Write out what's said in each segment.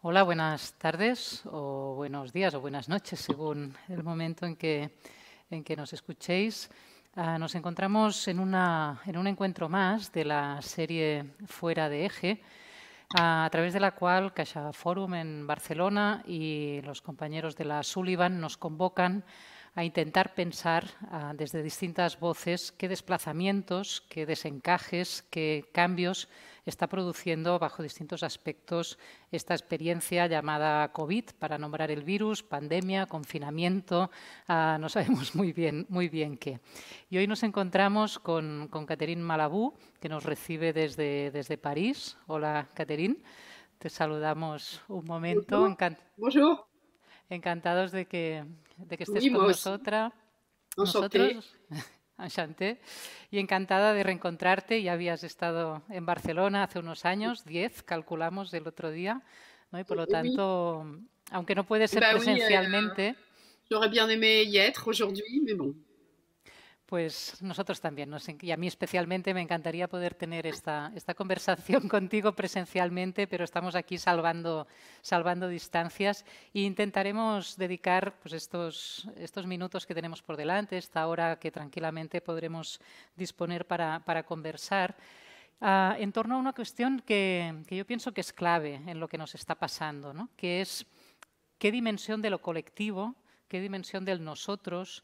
Hola, buenas tardes o buenos días o buenas noches, según el momento en que, en que nos escuchéis. Ah, nos encontramos en, una, en, un encuentro más de la serie Fuera de Eje, a través de la cual Caixa Forum en Barcelona y los compañeros de la Sullivan nos convocan a intentar pensar ah, desde distintas voces qué desplazamientos, qué desencajes, qué cambios está produciendo bajo distintos aspectos esta experiencia llamada COVID, para nombrar el virus, pandemia, confinamiento, ah, no sabemos muy bien, muy bien qué. Y hoy nos encontramos con, con Catherine Malabú, que nos recibe desde, desde París. Hola, Catherine. Te saludamos un momento. Encantados de que, de que estés con nosotras, nosotros, Enchanté, y encantada de reencontrarte. Ya habías estado en Barcelona hace unos años, 10, calculamos el otro día, ¿no? y por lo eh, tanto, eh, aunque no puede ser presencialmente. Oui, euh, bien aimé y être aujourd'hui, mais pues nosotros también, y a mí especialmente me encantaría poder tener esta, conversación contigo presencialmente, pero estamos aquí salvando, salvando distancias e intentaremos dedicar pues, estos, minutos que tenemos por delante, esta hora que tranquilamente podremos disponer para, conversar, ah, en torno a una cuestión que, que, yo pienso que es clave en lo que nos está pasando, ¿no? que es qué dimensión de lo colectivo qué dimensión del nosotros,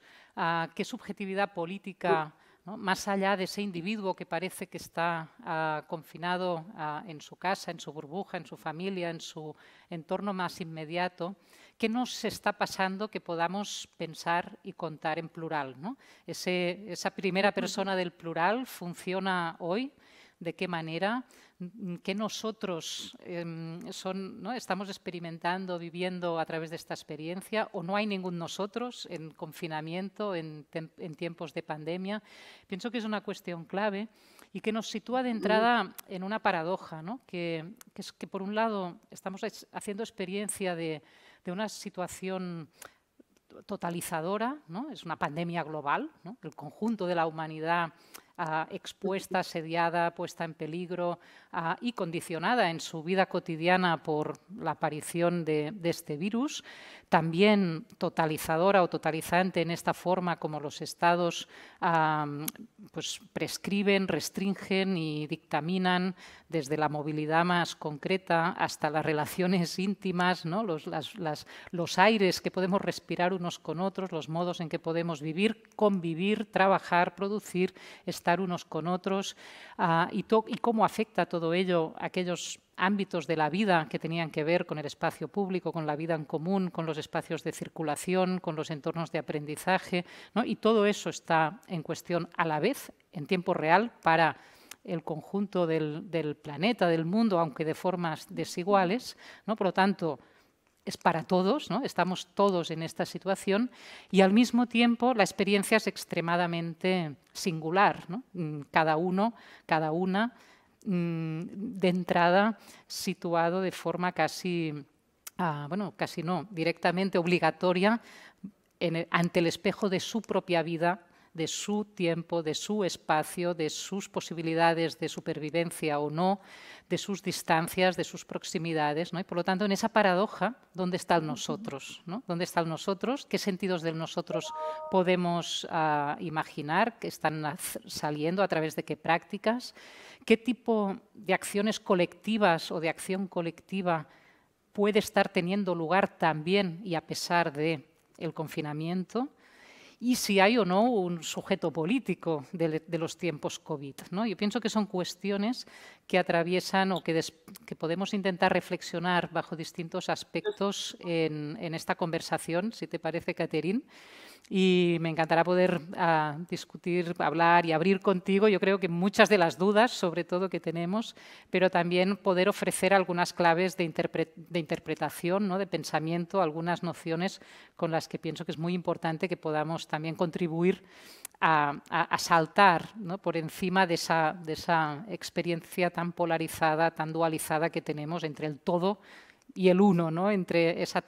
qué subjetividad política, pues más allá de ese individuo que parece que está ah, confinado ah, en su casa, en su burbuja, en su familia, en su entorno más inmediato, qué nos está pasando que podamos pensar y contar en plural. ¿no? esa primera persona del plural funciona hoy de qué manera, mm, que nosotros em, son, ¿no? estamos experimentando, viviendo a través de esta experiencia, o no hay ningún nosotros en confinamiento, en, tiempos de pandemia. Pienso que es una cuestión clave y que nos sitúa de entrada en una paradoja, que, es que por un lado estamos haciendo experiencia de, una situación totalizadora, ¿no? es una pandemia global, el conjunto de la humanidad expuesta, asediada, puesta en peligro y condicionada en su vida cotidiana por la aparición de este virus, también totalizadora o totalizante en esta forma como los estados pues prescriben, restringen y dictaminan desde la movilidad más concreta hasta las relaciones íntimas, ¿no? los, los aires que podemos respirar unos con otros, los modos en que podemos vivir, convivir, trabajar, producir, estar unos con otros ah, y, y cómo afecta todo ello a aquellos ámbitos de la vida que tenían que ver con el espacio público, con la vida en común, con los espacios de circulación, con los entornos de aprendizaje, y todo eso está en cuestión a la vez, en tiempo real, para el conjunto del, planeta, del mundo, aunque de formas desiguales. Por lo tanto, es para todos, estamos todos en esta situación y al mismo tiempo la experiencia es extremadamente singular. Cada uno, cada una Mm, de entrada situado de forma casi, ah, bueno, casi no, directamente obligatoria ante el espejo de su propia vida de su tiempo, de su espacio, de sus posibilidades de supervivencia o no, de sus distancias, de sus proximidades. ¿no? Y por lo tanto, en esa paradoja, ¿dónde están el nosotros? ¿no? ¿Dónde está el nosotros? ¿Qué sentidos de nosotros podemos ah, imaginar que están saliendo a través de qué prácticas? ¿Qué tipo de acciones colectivas o de acción colectiva puede estar teniendo lugar también y a pesar de el confinamiento? y si hay o no un sujeto político de, los tiempos COVID. ¿no? Yo pienso que son cuestiones que atraviesan o que, que podemos intentar reflexionar bajo distintos aspectos en, esta conversación, si te parece, Caterine y me encantará poder ah, discutir, hablar y abrir contigo, yo creo que muchas de las dudas, sobre todo que tenemos, pero también poder ofrecer algunas claves de, interpretación, ¿no? de pensamiento, algunas nociones con las que pienso que es muy importante que podamos también contribuir a, saltar por encima de esa, de esa experiencia tan polarizada, tan dualizada que tenemos entre el todo y el uno, ¿no? entre esa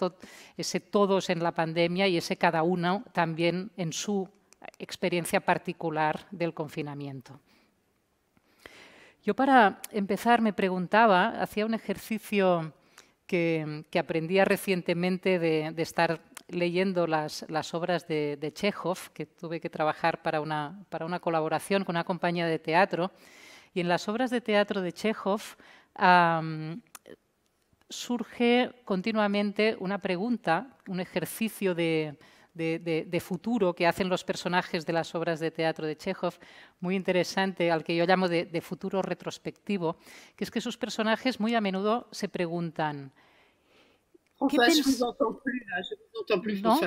ese todos en la pandemia y ese cada uno también en su experiencia particular del confinamiento. Yo para empezar me preguntaba, hacía un ejercicio que, aprendía recientemente de, estar leyendo las, las obras de, de, Chekhov, que tuve que trabajar para una, para una colaboración con una compañía de teatro, y en las obras de teatro de Chekhov surge continuamente una pregunta, un ejercicio de, futuro que hacen los personajes de las obras de teatro de Chekhov, muy interesante, al que yo llamo de, futuro retrospectivo, que es que sus personajes muy a menudo se preguntan. ¿Qué ¿No?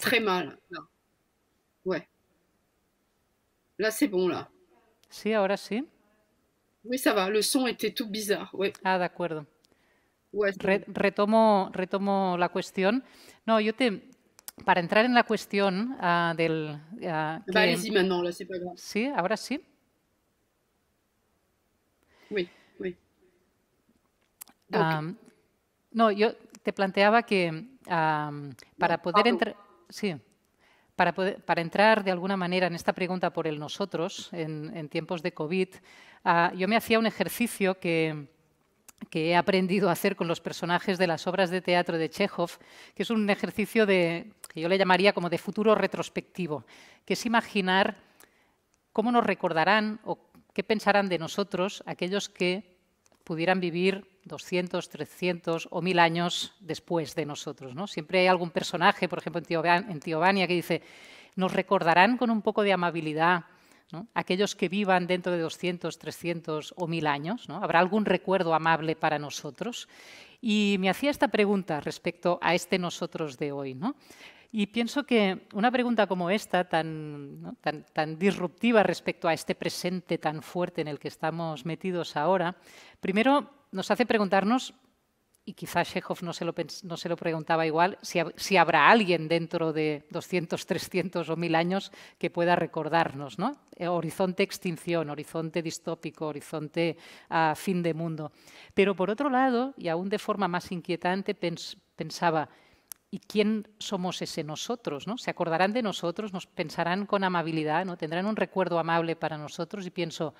Très mal. Là, Sí, ahora sí. Sí, ça va, le son était tout bizarre. Ah, de acuerdo. retomo, retomo la cuestión. No, yo te, para entrar en la cuestión ah, del... Uh, ahora sí? maintenant, Sí, ahora sí. Sí, sí. Ah, no, yo te planteaba que ah, para poder entrar... Sí para, entrar de alguna manera en esta pregunta por el nosotros en, tiempos de COVID, ah, yo me hacía un ejercicio que, he aprendido a hacer con los personajes de las obras de teatro de Chekhov, que es un ejercicio que yo le llamaría como de futuro retrospectivo, que es imaginar cómo nos recordarán o qué pensarán de nosotros aquellos que pudieran vivir 200, 300 o 1000 años después de nosotros. ¿no? Siempre hay algún personaje, por ejemplo, en tiovania que dice, nos recordarán con un poco de amabilidad aquellos que vivan dentro de 200, 300 o 1000 años. ¿no? ¿Habrá algún recuerdo amable para nosotros? Y me hacía esta pregunta respecto a este nosotros de hoy. ¿no? Y pienso que una pregunta como esta, tan, tan disruptiva respecto a este presente tan fuerte en el que estamos metidos ahora, primero nos hace preguntarnos, y quizás Chekhov no se lo, preguntaba igual, si, habrá alguien dentro de 200, 300 o 1000 años que pueda recordarnos. ¿no? Eh, horizonte extinción, horizonte distópico, horizonte ah, fin de mundo. Pero por otro lado, y aún de forma más inquietante, pensaba, ¿Y quién somos ese nosotros? ¿no? Se acordarán de nosotros, nos pensarán con amabilidad, tendrán un recuerdo amable para nosotros y pienso,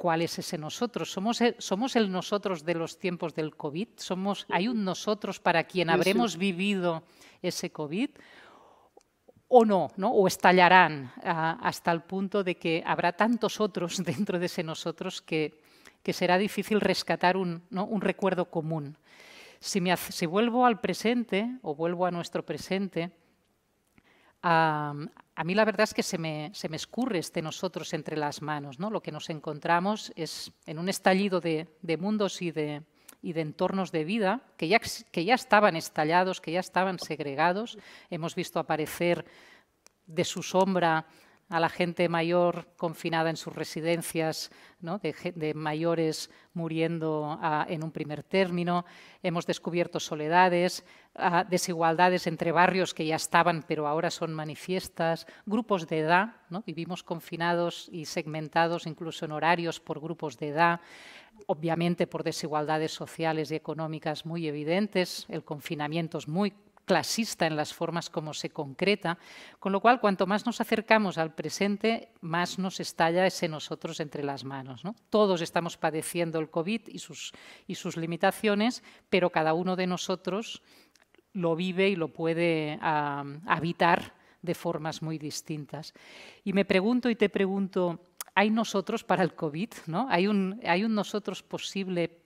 cuál es ese nosotros. ¿Somos el, somos el nosotros de los tiempos del COVID? ¿Somos, ¿Hay un nosotros para quien habremos vivido ese COVID? o no, no, o estallarán ah, hasta el punto de que habrá tantos otros dentro de ese nosotros que, será difícil rescatar un, recuerdo común. Si, me, si, vuelvo al presente o vuelvo a nuestro presente, a... A mí la verdad es que se me, escurre este nosotros entre las manos. ¿no? Lo que nos encontramos es en un estallido de, mundos y de, y de entornos de vida que ya, que ya estaban estallados, que ya estaban segregados. Hemos visto aparecer de su sombra a la gente mayor confinada en sus residencias, de, mayores muriendo ah, en un primer término. Hemos descubierto soledades, ah, desigualdades entre barrios que ya estaban pero ahora son manifiestas, grupos de edad, ¿no? vivimos confinados y segmentados incluso en horarios por grupos de edad, obviamente por desigualdades sociales y económicas muy evidentes, el confinamiento es muy clasista en las formas como se concreta, con lo cual cuanto más nos acercamos al presente, más nos estalla ese nosotros entre las manos. Todos estamos padeciendo el COVID y sus, y sus limitaciones, pero cada uno de nosotros lo vive y lo puede habitar de formas muy distintas. Y me pregunto y te pregunto, ¿hay nosotros para el COVID? ¿Hay, un, ¿Hay un nosotros posible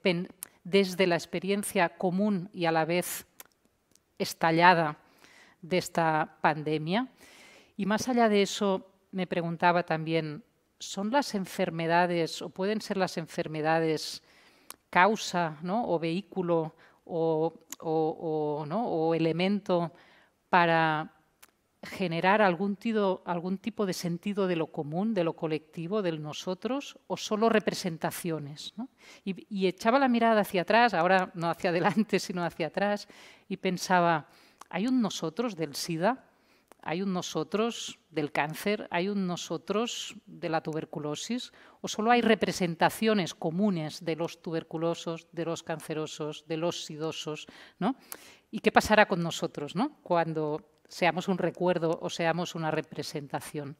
desde la experiencia común y a la vez estallada de esta pandemia. Y más allá de eso, me preguntaba también, ¿son las enfermedades o pueden ser las enfermedades causa ¿no? o vehículo o, o, o elemento para generar algún, tipo de sentido de lo común, de lo colectivo, del nosotros, o solo representaciones. Y, echaba la mirada hacia atrás, ahora no hacia adelante, sino hacia atrás, y pensaba, ¿hay un nosotros del SIDA? ¿Hay un nosotros del cáncer? ¿Hay un nosotros de la tuberculosis? ¿O solo hay representaciones comunes de los tuberculosos, de los cancerosos, de los sidosos? ¿Y qué pasará con nosotros ¿no? cuando seamos un recuerdo o seamos una representación.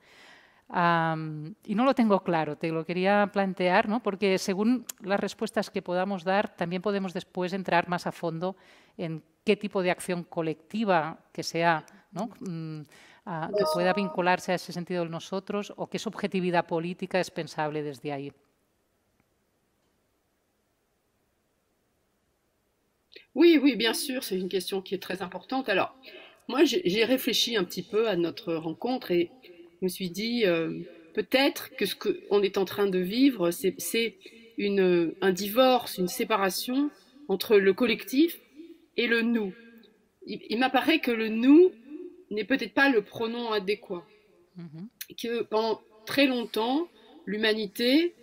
y no lo tengo claro, te lo quería plantear, porque según las respuestas que podamos dar, también podemos después entrar más a fondo en qué tipo de acción colectiva que sea, mm, que pues pueda vincularse a ese sentido de nosotros o qué subjetividad política es pensable desde ahí. Sí, oui, bien sûr, c'est une question qui est très importante. moi, j'ai réfléchi un petit peu à notre rencontre et je me suis dit, euh, peut-être que ce qu'on est en train de vivre, c'est un divorce, une séparation entre le collectif et le nous. Il, m'apparaît que le nous n'est peut-être pas le pronom adéquat. Mhm. Que pendant très longtemps, l'humanité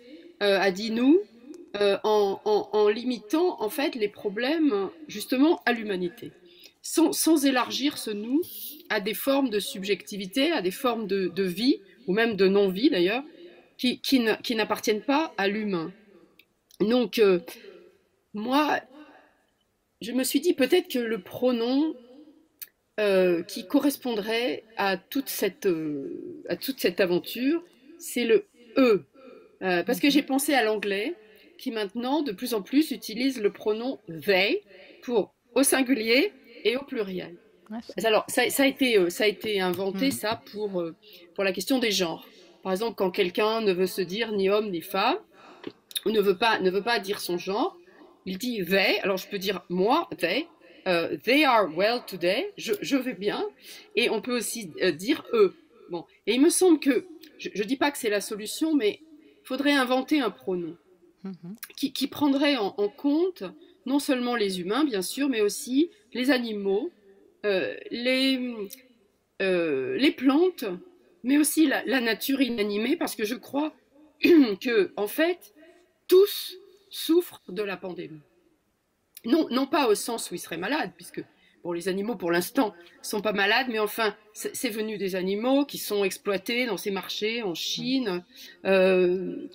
euh, a dit nous euh, en, en limitant en fait les problèmes justement à l'humanité sans, élargir ce nous à des formes de subjectivité, à des formes de, vie, ou même de non-vie d'ailleurs, qui, n'appartiennent pas à l'humain. Donc, euh, moi, je me suis dit peut-être que le pronom euh, qui correspondrait à toute cette, euh, à toute cette aventure, c'est le E. parce que j'ai pensé à l'anglais, qui maintenant, de plus en plus, utilise le pronom they pour au singulier et au pluriel. Alors, ça, a été, euh, ça a été inventé, hmm. ça, pour, euh, pour la question des genres. Par exemple, quand quelqu'un ne veut se dire ni homme ni femme, ou ne veut pas, ne veut pas dire son genre, il dit they. Alors, je peux dire moi, they. Euh, they are well today. Je, je, vais bien. Et on peut aussi dire eux. Bon. Et il me semble que, je ne dis pas que c'est la solution, mais il faudrait inventer un pronom mm-hmm. qui, qui, prendrait en compte non seulement les humains, bien sûr, mais aussi les animaux, euh, les, euh, les, plantes, mais aussi la, nature inanimée, parce que je crois que, en fait, tous souffrent de la pandémie. Non, non pas au sens où ils seraient malades, puisque bon, les animaux, pour l'instant, sont pas malades, mais enfin, c'est venu des animaux qui sont exploités dans ces marchés en Chine. Euh,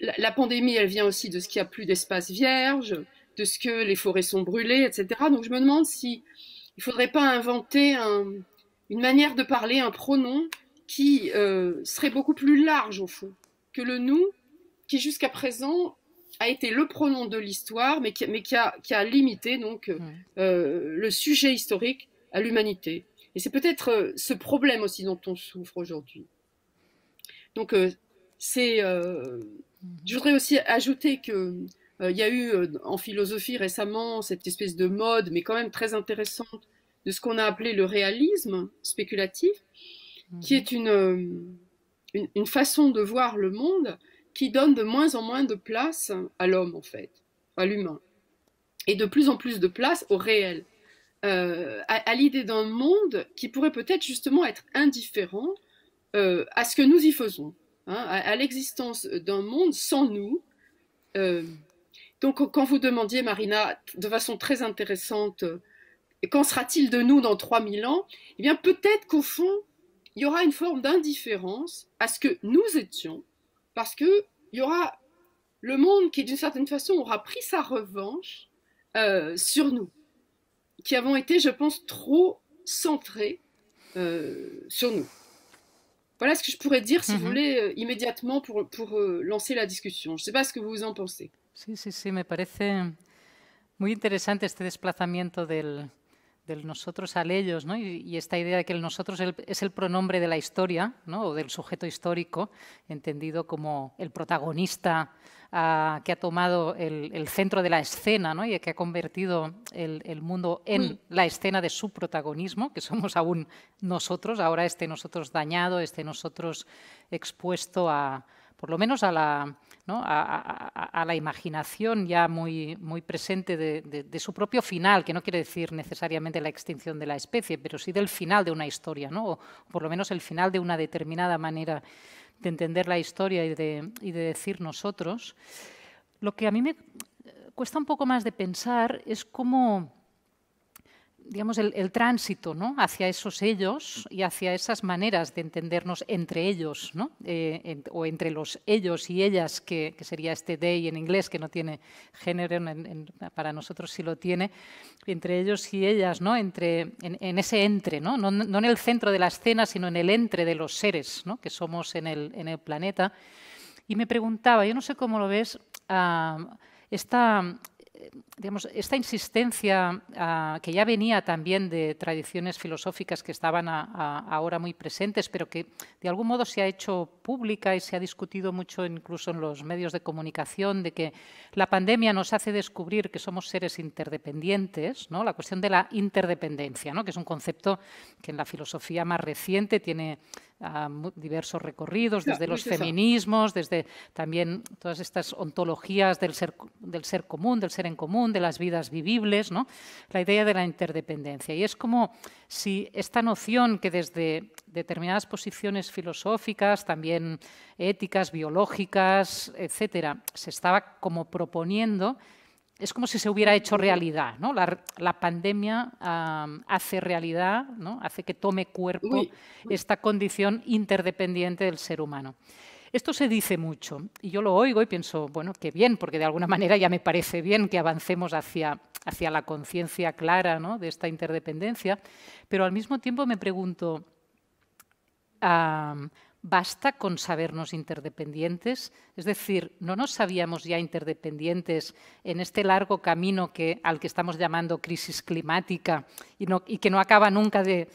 la, la, pandémie, elle vient aussi de ce qu'il n'y a plus d'espace vierge de ce que les forêts sont brûlées, etc. Donc je me demande si il faudrait pas inventer un, une manière de parler, un pronom qui euh, serait beaucoup plus large au fond que le nous, qui jusqu'à présent a été le pronom de l'histoire, mais, qui, a, limité donc euh, euh, le sujet historique à l'humanité. Et c'est peut-être ce problème aussi dont on souffre aujourd'hui. Donc c'est, mhm. je voudrais aussi ajouter que euh, il y a eu euh, en philosophie récemment cette espèce de mode, mais quand même très intéressante, de ce qu'on a appelé le réalisme spéculatif, qui mhm. est euh, une, une, façon de voir le monde qui donne de moins en moins de place à l'homme, en fait, à l'humain, et de plus en plus de place au réel, à, l'idée d'un monde qui pourrait peut-être justement être indifférent à ce que nous y faisons, hein, à, l'existence d'un monde sans nous. Donc, quand vous demandiez, Marina, de façon très intéressante, euh, qu'en sera-t-il de nous dans 3000 ans Eh bien, peut-être qu'au fond, il y aura une forme d'indifférence à ce que nous étions, parce que il y aura le monde qui, d'une certaine façon, aura pris sa revanche euh, sur nous, qui avons été, je pense, trop centrés euh, sur nous. Voilà ce que je pourrais dire, si vous mhm. voulez, immédiatement pour lancer la discussion. Je ne sais pas ce que vous en pensez. Sí, sí, sí, me parece muy interesante este desplazamiento del, nosotros al ellos, ¿no? y, esta idea de que el nosotros es el pronombre de la historia, ¿no? o del sujeto histórico, entendido como el protagonista ah, que ha tomado el, centro de la escena ¿no? y que ha convertido el mundo en mm. la escena de su protagonismo, que somos aún nosotros, ahora este nosotros dañado, este nosotros expuesto a, por lo menos a la a, la imaginación ya muy, muy presente de, su propio final, que no quiere decir necesariamente la extinción de la especie, pero sí del final de una historia, ¿no? o por lo menos el final de una determinada manera de entender la historia y de, y de decir nosotros. Lo que a mí me cuesta un poco más de pensar es cómo digamos, el, tránsito hacia esos ellos y hacia esas maneras de entendernos entre ellos, ¿no? Eh, o entre los ellos y ellas, que, que, sería este they en inglés, que no tiene género, para nosotros sí lo tiene, entre ellos y ellas, ¿no? entre, en, ese entre, ¿no? ¿no? en el centro de la escena, sino en el entre de los seres ¿no? que somos en el, en el planeta. Y me preguntaba, yo no sé cómo lo ves, ah, esta digamos, esta insistencia ah, que ya venía también de tradiciones filosóficas que estaban ahora muy presentes, pero que de algún modo se ha hecho pública y se ha discutido mucho incluso en los medios de comunicación, de que la pandemia nos hace descubrir que somos seres interdependientes, ¿no? la cuestión de la interdependencia, que es un concepto que en la filosofía más reciente tiene a diversos recorridos, desde los feminismos, desde también todas estas ontologías del ser, del ser común, del ser en común, de las vidas vivibles, ¿no? la idea de la interdependencia. Y es como si esta noción que desde determinadas posiciones filosóficas, también éticas, biológicas, etcétera, se estaba como proponiendo, es como si se hubiera hecho realidad, ¿no? La, pandemia hace realidad, ¿no? Hace que tome cuerpo esta condición interdependiente del ser humano. Esto se dice mucho y yo lo oigo y pienso, bueno, qué bien, porque de alguna manera ya me parece bien que avancemos hacia, hacia la conciencia clara de esta interdependencia, pero al mismo tiempo me pregunto, basta con sabernos interdependientes, es decir, no nos sabíamos ya interdependientes en este largo camino que, al que estamos llamando crisis climática y, que no acaba nunca de,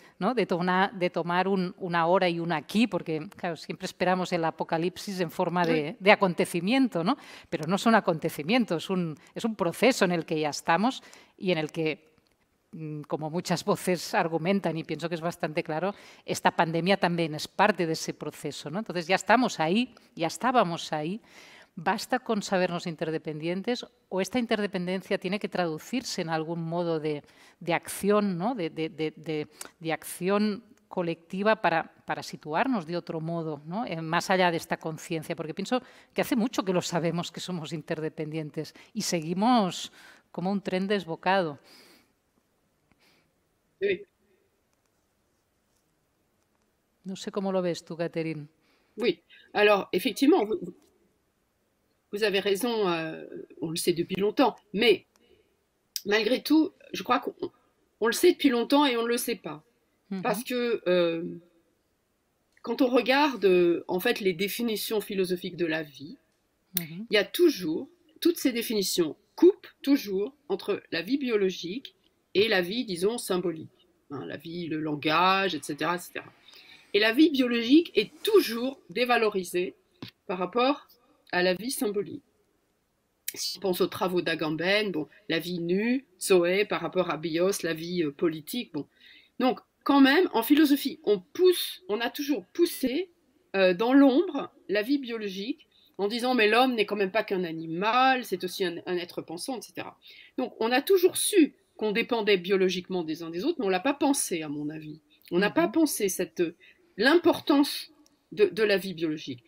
tomar una hora y una aquí, porque siempre esperamos el apocalipsis en forma de, acontecimiento, ¿no? pero no es un acontecimiento, es un proceso en el que ya estamos y en el que Mm, como muchas voces argumentan y pienso que es bastante claro, esta pandemia también es parte de ese proceso. ¿no? Entonces ya estamos ahí, ya estábamos ahí. ¿Basta con sabernos interdependientes o esta interdependencia tiene que traducirse en algún modo de, acción, ¿no? de, acción colectiva para, situarnos de otro modo, ¿no? Eh, más allá de esta conciencia? Porque pienso que hace mucho que lo sabemos que somos interdependientes y seguimos como un tren desbocado. je sais sé comment lo le tú, Catherine. Oui, alors effectivement, vous, avez raison, euh, on le sait depuis longtemps, mais malgré tout, je crois qu'on le sait depuis longtemps et on ne le sait pas. Mhm. Parce que euh, quand on regarde euh, en fait les définitions philosophiques de la vie, mhm. il y a toujours, toutes ces définitions coupent toujours entre la vie biologique et la vie, disons, symbolique, hein, la vie, le langage, etc., etc. Et la vie biologique est toujours dévalorisée par rapport à la vie symbolique. Si on pense aux travaux d'Agamben, bon, la vie nue, Zoé, par rapport à Bios, la vie euh, politique, bon. Donc, quand même, en philosophie, on pousse, on a toujours poussé euh, dans l'ombre la vie biologique en disant mais l'homme n'est quand même pas qu'un animal, c'est aussi un, un, être pensant, etc. Donc on a toujours su qu'on dépendait biologiquement des uns des autres, mais on l'a pas pensé, à mon avis. On n'a pas mhm. pensé cette euh, l'importance de, la vie biologique,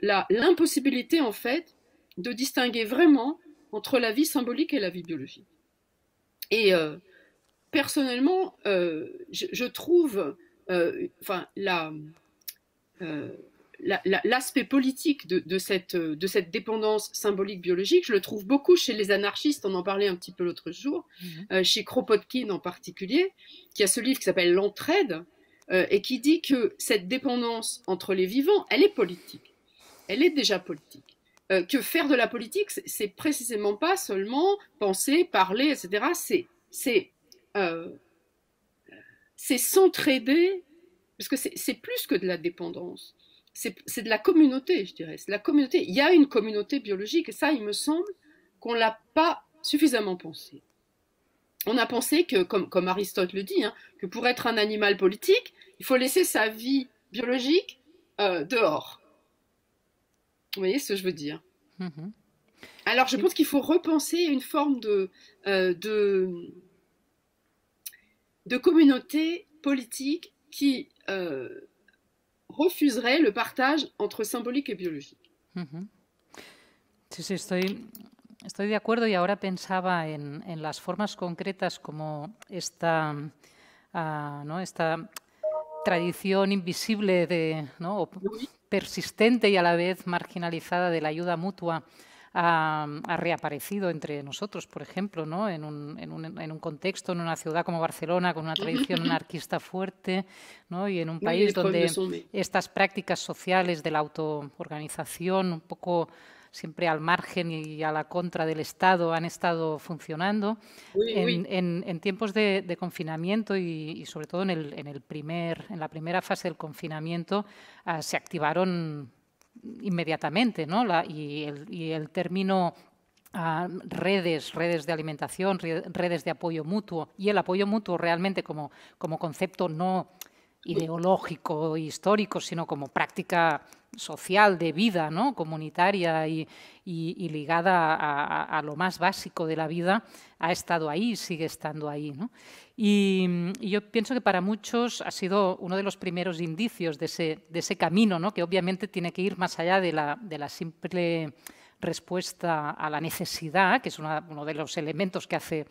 l'impossibilité en fait de distinguer vraiment entre la vie symbolique et la vie biologique. Et euh, personnellement, euh, je, trouve, enfin, la l'aspect politique de, euh, de, cette, dépendance symbolique biologique, je le trouve beaucoup chez les anarchistes, on en parlait un petit peu l'autre jour, mhm. euh, chez Kropotkin en particulier, qui a ce livre qui s'appelle L'entraide, euh, et qui dit que cette dépendance entre les vivants, elle est politique, elle est déjà politique. que faire de la politique, c'est précisément pas seulement penser, parler, etc. C'est c'est s'entraider, parce que c'est plus que de la dépendance c'est de la communauté, je dirais. la communauté. Il y a une communauté biologique et ça, il me semble qu'on l'a pas suffisamment pensé. On a pensé que, comme, Aristote le dit, hein, que pour être un animal politique, il faut laisser sa vie biologique euh, dehors. Vous voyez ce que je veux dire mm-hmm. Alors, je pense qu'il faut repenser une forme de, euh, communauté politique qui euh, ¿Refuseré le partage entre symbolique y biológico? Sí, sí, estoy, de acuerdo y ahora pensaba en, en las formas concretas como esta, ah, ¿no? esta tradición invisible de, ¿no? persistente y a la vez marginalizada de la ayuda mutua ha, reaparecido entre nosotros, por ejemplo, En un, contexto, en una ciudad como Barcelona, con una tradición anarquista fuerte, y en un país donde estas prácticas sociales de la autoorganización un poco siempre al margen y a la contra del Estado han estado funcionando. En, tiempos de, confinamiento y, sobre todo en, el, en la primera fase del confinamiento ah, se activaron inmediatamente, ¿no? y, el, término ah, redes, redes de alimentación, redes de apoyo mutuo, y el apoyo mutuo realmente como, como concepto no ideológico, histórico, sino como práctica social, de vida ¿no? comunitaria y, ligada a, lo más básico de la vida, ha estado ahí y sigue estando ahí. Y, yo pienso que para muchos ha sido uno de los primeros indicios de ese, camino, ¿no? que obviamente tiene que ir más allá de la, simple respuesta a la necesidad, que es uno de los elementos que hace,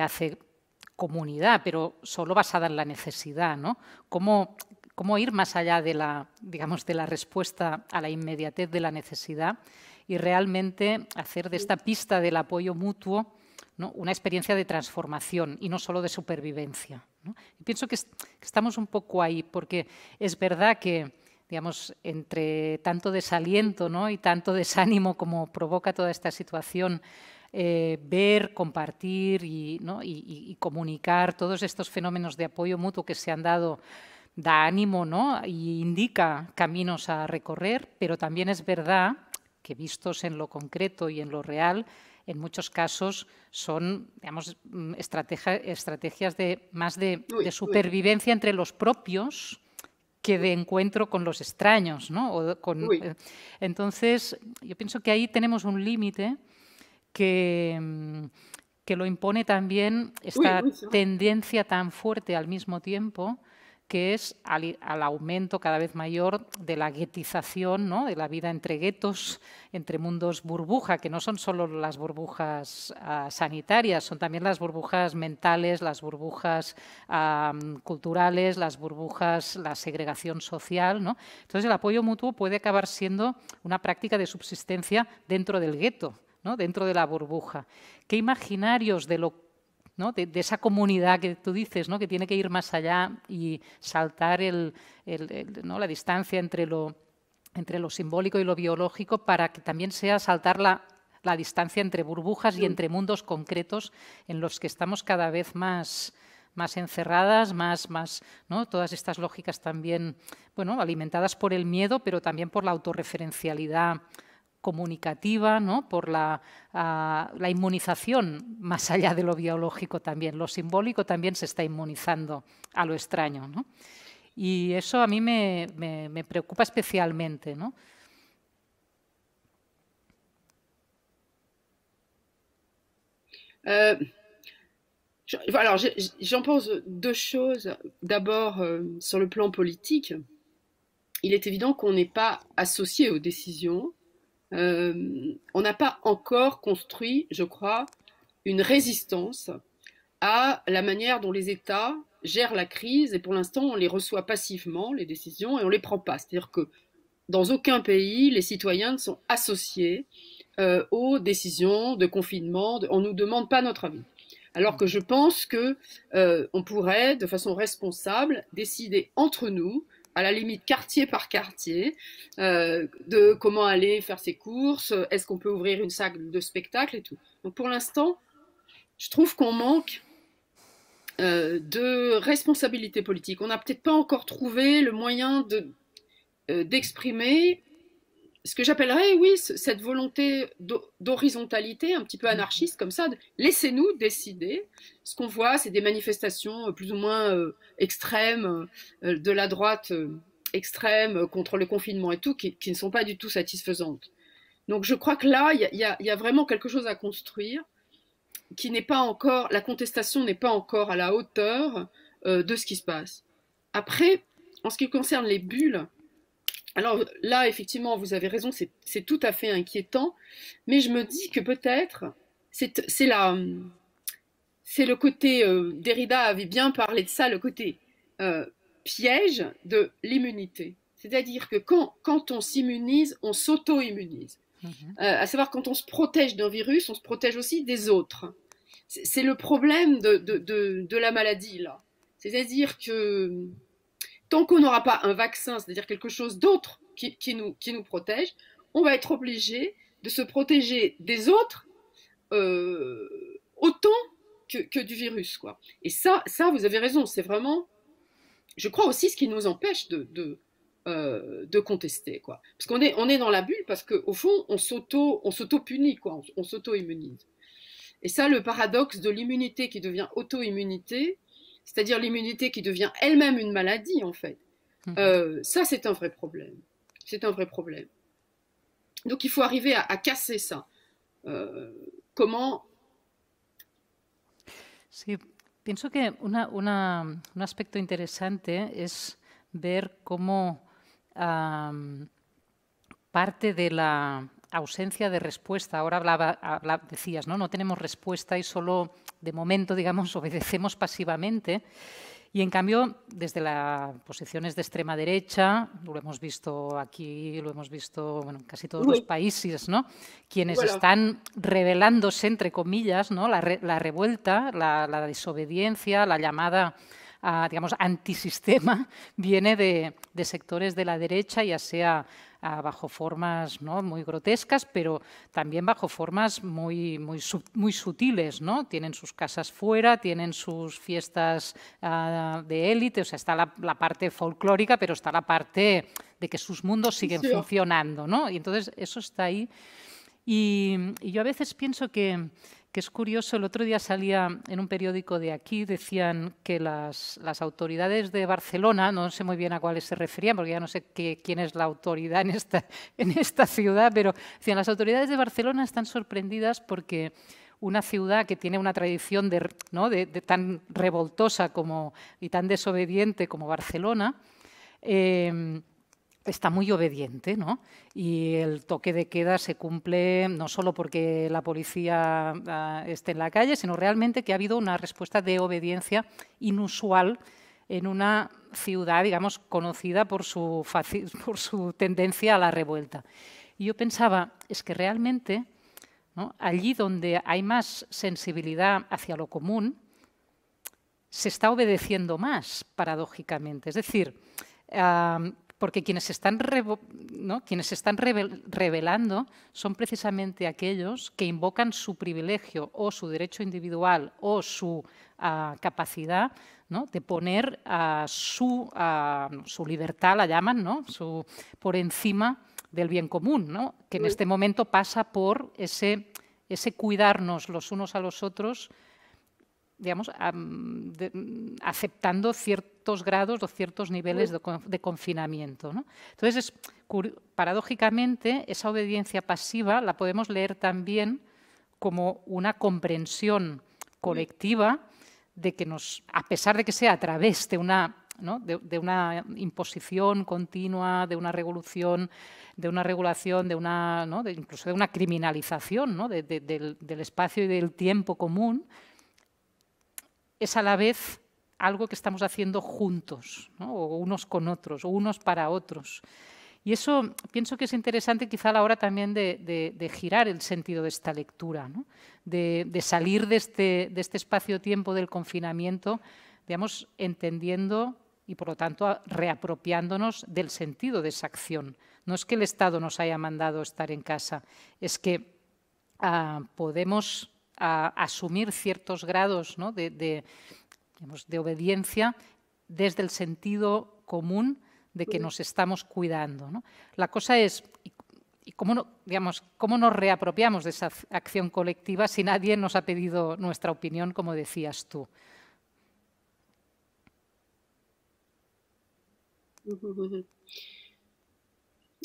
hace comunidad, pero solo basada en la necesidad, ¿no? ¿Cómo, cómo ir más allá de la, digamos, de la respuesta a la inmediatez de la necesidad y realmente hacer de esta pista del apoyo mutuo una experiencia de transformación y no solo de supervivencia. Y pienso que, estamos un poco ahí, porque es verdad que digamos, entre tanto desaliento y tanto desánimo como provoca toda esta situación, eh, ver, compartir y, y, comunicar todos estos fenómenos de apoyo mutuo que se han dado da ánimo ¿no? y indica caminos a recorrer, pero también es verdad que vistos en lo concreto y en lo real, en muchos casos son mm, estrategias de, más de, supervivencia entre los propios que de encuentro con los extraños. ¿no? Eh, entonces, yo pienso que ahí tenemos un límite que, mm, que, lo impone también esta tendencia tan fuerte al mismo tiempo que es al, aumento cada vez mayor de la guetización, ¿no? de la vida entre guetos, entre mundos burbuja, que no son solo las burbujas ah, sanitarias, son también las burbujas mentales, las burbujas ah, culturales, las burbujas, la segregación social. ¿no? Entonces el apoyo mutuo puede acabar siendo una práctica de subsistencia dentro del gueto. ¿no? dentro de la burbuja. ¿Qué imaginarios de lo de, esa comunidad que tú dices, que tiene que ir más allá y saltar la distancia entre lo, simbólico y lo biológico para que también sea saltar la, distancia entre burbujas y entre mundos concretos en los que estamos cada vez más, encerradas, más, todas estas lógicas también alimentadas por el miedo, pero también por la autorreferencialidad comunicativa, por ah, la, inmunización, más allá de lo biológico también, lo simbólico también se está inmunizando a lo extraño. Y eso a mí me, preocupa especialmente. ¿no? Euh, alors, j'en pense deux choses. D'abord, euh, sur le plan politique, il est évident qu'on n'est pas associé aux décisions Euh, on n'a pas encore construit, je crois, une résistance à la manière dont les États gèrent la crise et pour l'instant on les reçoit passivement, les décisions, et on ne les prend pas. C'est-à-dire que dans aucun pays, les citoyens ne sont associés euh, aux décisions de confinement, on ne nous demande pas notre avis. Alors que je pense que euh, on pourrait, de façon responsable, décider entre nous à la limite quartier par quartier, euh, de comment aller faire ses courses, est-ce qu'on peut ouvrir une salle de spectacle et tout. Donc pour l'instant, je trouve qu'on manque euh, de responsabilité politique. On n'a peut-être pas encore trouvé le moyen de, euh, d'exprimer ce que j'appellerais, oui, cette volonté d'horizontalité, un petit peu mm-hmm. anarchiste comme ça, laissez-nous décider. Ce qu'on voit, c'est des manifestations euh, plus ou moins euh, extrêmes euh, de la droite extrême contre le confinement et tout, qui, ne sont pas du tout satisfaisantes. Donc je crois que là, il y, y, a vraiment quelque chose à construire qui n'est pas encore, la contestation n'est pas encore à la hauteur de ce qui se passe. Après, en ce qui concerne les bulles, alors là, effectivement, vous avez raison, c'est tout à fait inquiétant, mais je me dis que peut-être, c'est le côté, euh, Derrida avait bien parlé de ça, le côté euh, piège de l'immunité. C'est-à-dire que quand, on s'immunise, on s'auto-immunise. Mhm. Euh, à savoir, quand on se protège d'un virus, on se protège aussi des autres. C'est le problème de, la maladie, là. C'est-à-dire que tant qu'on n'aura pas un vaccin, c'est-à-dire quelque chose d'autre qui, nous, protège, on va être obligé de se protéger des autres euh, autant que, du virus. Quoi. Et ça, ça, vous avez raison, c'est vraiment, je crois aussi, ce qui nous empêche de, de, euh, contester. Quoi. Parce qu'on est, dans la bulle, parce qu'au fond, on s'auto-punit, on, on s'auto-immunise. Et ça, le paradoxe de l'immunité qui devient auto-immunité, c'est-à-dire l'immunité qui devient elle-même une maladie, en fait, mhm. euh, ça, c'est un vrai problème. C'est un vrai problème. Donc, il faut arriver à, casser ça. Euh, comment. Sí, pienso que una, una, un aspecto interesante es ver cómo partie parte de la ausencia de respuesta. Ahora hablaba, hablaba, decías, ¿no? No tenemos respuesta y solo de momento, digamos, obedecemos pasivamente. Y en cambio, desde las posiciones de extrema derecha, lo hemos visto aquí, lo hemos visto en casi todos los países, ¿no? quienes están revelándose, entre comillas, ¿no? la, revuelta, la, desobediencia, la llamada digamos, antisistema, viene de, de sectores de la derecha, ya sea Ah, bajo formas ¿no? muy grotescas, pero también bajo formas muy, muy, muy sutiles. ¿no? Tienen sus casas fuera, tienen sus fiestas ah, de élite, o sea, está la, parte folclórica, pero está la parte de que sus mundos siguen funcionando. ¿no? Y entonces eso está ahí. y yo a veces pienso que que es curioso, el otro día salía en un periódico de aquí, decían que las, autoridades de Barcelona, no sé muy bien a cuáles se referían, porque ya no sé quién es la autoridad en esta, en esta ciudad, pero decían, las autoridades de Barcelona están sorprendidas porque una ciudad que tiene una tradición de, tan revoltosa y tan desobediente como Barcelona, eh, está muy obediente, ¿no? Y el toque de queda se cumple no solo porque la policía ah, esté en la calle, sino realmente que ha habido una respuesta de obediencia inusual en una ciudad, digamos, conocida por su, tendencia a la revuelta. Y yo pensaba, es que realmente allí donde hay más sensibilidad hacia lo común, se está obedeciendo más, paradójicamente. Es decir, porque quienes están, están revelando son precisamente aquellos que invocan su privilegio o su derecho individual o su ah, capacidad de poner su, libertad, la llaman, por encima del bien común, que en mm. este momento pasa por ese cuidarnos los unos a los otros digamos, mm, aceptando ciertos grados o ciertos niveles mm. de, confinamiento. Entonces, paradójicamente, esa obediencia pasiva la podemos leer también como una comprensión colectiva de que nos, a pesar de que sea a través de una De, una imposición continua, de una revolución, de una regulación, de una, incluso de una criminalización del, espacio y del tiempo común, es a la vez algo que estamos haciendo juntos, o unos con otros, unos para otros. Y eso pienso que es interesante quizá a la hora también de, girar el sentido de esta lectura, de, salir este, de este, espacio-tiempo del confinamiento, digamos, entendiendo y por lo tanto reapropiándonos del sentido de esa acción. No es que el Estado nos haya mandado estar en casa, es que ah, podemos a asumir ciertos grados de, obediencia desde el sentido común de que nos estamos cuidando. La cosa es, cómo, digamos, cómo nos reapropiamos de esa acción colectiva si nadie nos ha pedido nuestra opinión, como decías tú?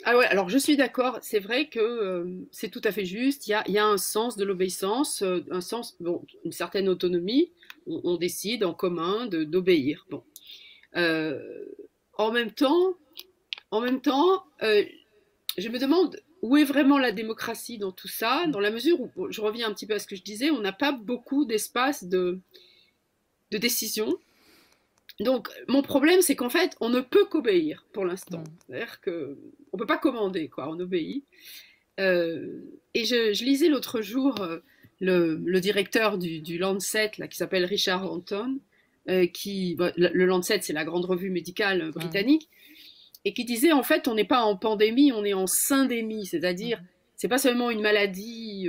Ah alors je suis d'accord, c'est vrai que euh, c'est tout à fait juste, il y a, un sens de l'obéissance, euh, sens, une certaine autonomie, on, décide en commun d'obéir. Euh, en même temps, en même temps je me demande où est vraiment la démocratie dans tout ça, dans la mesure où, je reviens un petit peu à ce que je disais, on n'a pas beaucoup d'espace de décision donc, mon problème, c'est qu'en fait, on ne peut qu'obéir pour l'instant. Mm. C'est-à-dire qu'on ne peut pas commander, quoi, on obéit. Euh, et je, lisais l'autre jour euh, le, directeur du, Lancet, qui s'appelle Richard Anton, euh, qui, bah, le Lancet, c'est la grande revue médicale britannique, et qui disait, en fait, on n'est pas en pandémie, on est en syndémie, c'est-à-dire, mm. c'est pas seulement une maladie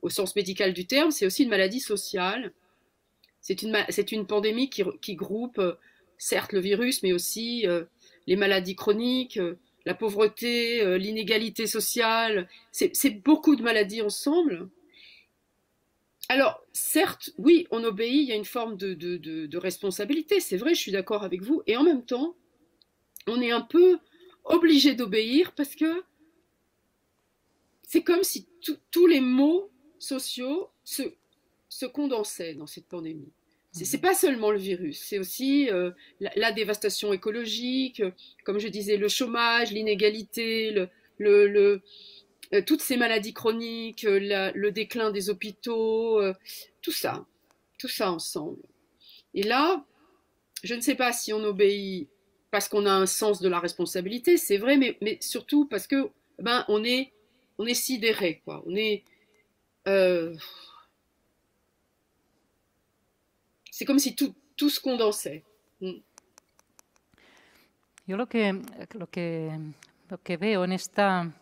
au sens médical du terme, c'est aussi une maladie sociale c'est une, une, pandémie qui, groupe, euh, certes, le virus, mais aussi euh, les maladies chroniques, euh, la pauvreté, l'inégalité sociale. C'est beaucoup de maladies ensemble. Alors, certes, oui, on obéit, il y a une forme de, responsabilité, c'est vrai, je suis d'accord avec vous, et en même temps, on est un peu obligé d'obéir parce que c'est comme si tous les maux sociaux se, se condensaient dans cette pandémie. C'est n'est mhm. pas seulement le virus, c'est aussi euh, la, dévastation écologique, euh, comme je disais, le chômage, l'inégalité, le, le, le euh, toutes ces maladies chroniques, le déclin des hôpitaux, tout ça, tout ça ensemble. Et là, je ne sais pas si on obéit parce qu'on a un sens de la responsabilité, c'est vrai, mais, mais, surtout parce que ben on est on est sidéré quoi, on est Es como si todo se mm. Yo lo que, lo que, veo en esta,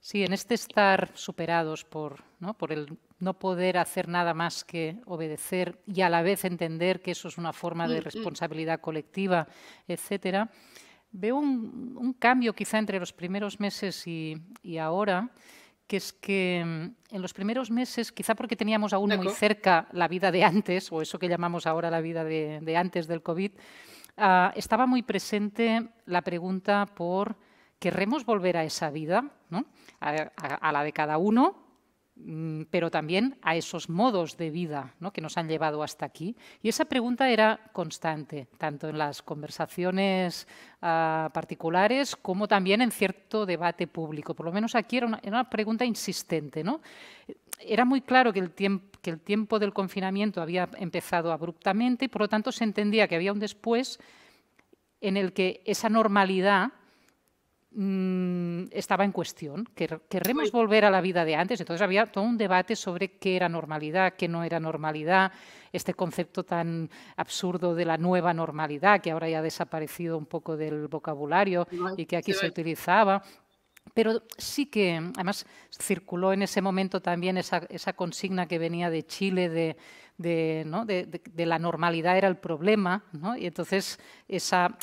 sí, en este estar superados por, ¿no? el no poder hacer nada más que obedecer y a la vez entender que eso es una forma de mm, mm. responsabilidad colectiva, etcétera, veo un, cambio quizá entre los primeros meses y ahora que es que mm, en los primeros meses, quizá porque teníamos aún muy cerca la vida de antes, o eso que llamamos ahora la vida de, antes del COVID, ah, estaba muy presente la pregunta por, ¿querremos volver a esa vida? a, la de cada uno, Mm, pero también a esos modos de vida que nos han llevado hasta aquí. Y esa pregunta era constante, tanto en las conversaciones ah, particulares como también en cierto debate público. Por lo menos aquí era una, pregunta insistente. ¿no? Era muy claro que el, que el tiempo del confinamiento había empezado abruptamente y por lo tanto se entendía que había un después en el que esa normalidad Mm, estaba en cuestión. queremos volver a la vida de antes. Entonces había todo un debate sobre qué era normalidad, qué no era normalidad, este concepto tan absurdo de la nueva normalidad, que ahora ya ha desaparecido un poco del vocabulario y que aquí se utilizaba. Pero sí que, además, circuló en ese momento también esa consigna que venía de Chile de de, la normalidad era el problema, y entonces esa,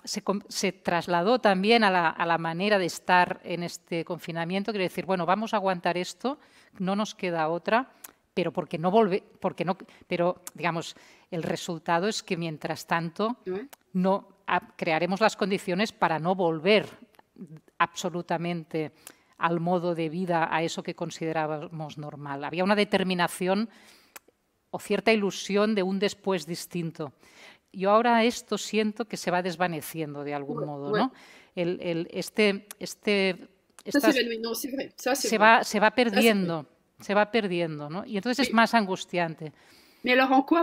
se, trasladó también a la, manera de estar en este confinamiento, quiere decir, bueno, vamos a aguantar esto, no nos queda otra, pero porque no volve, porque no, pero digamos, el resultado es que mientras tanto no crearemos las condiciones para no volver absolutamente al modo de vida, a eso que considerábamos normal. Había una determinación o cierta ilusión de un después distinto. Yo ahora esto siento que se va desvaneciendo de algún modo, este, este, se, va, se va perdiendo, se va perdiendo, ¿no? Y entonces es más angustiante. ¿Por alors, en quoi,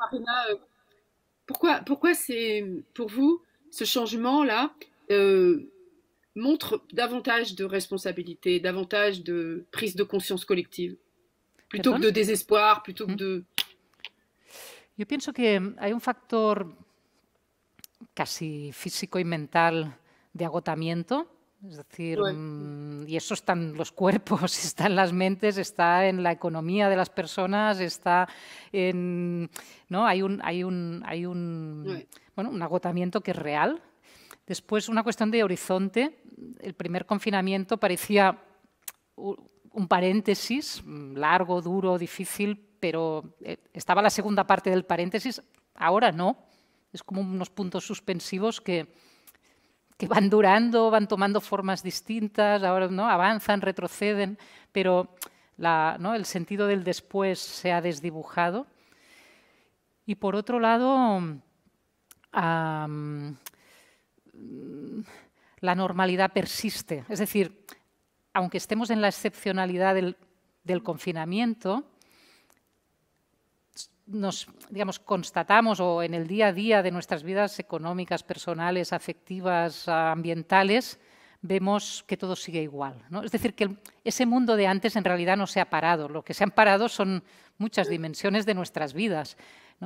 Marina, euh, pourquoi, pourquoi c'est, pour vous, ce changement-là euh, montre davantage de responsabilité, davantage de prise de conscience collective, plutôt que de désespoir, plutôt que de... Yo pienso que hay un factor casi físico y mental de agotamiento, es decir, pues mm, y eso están los cuerpos, están las mentes, está en la economía de las personas, está en, ¿no? Hay un, hay un, un agotamiento que es real. Después, una cuestión de horizonte. El primer confinamiento parecía un paréntesis mm, largo, duro, difícil, pero eh, estaba la segunda parte del paréntesis, ahora no. Es como unos puntos suspensivos que, que van durando, van tomando formas distintas, ahora ¿no? avanzan, retroceden, pero el sentido del después se ha desdibujado. Y por otro lado, la normalidad persiste. Es decir, aunque estemos en la excepcionalidad del confinamiento, nos, digamos, constatamos o en el día a día de nuestras vidas económicas, personales, afectivas, ah, ambientales, vemos que todo sigue igual. Es decir, que ese mundo de antes en realidad no se ha parado. Lo que se han parado son muchas dimensiones de nuestras vidas,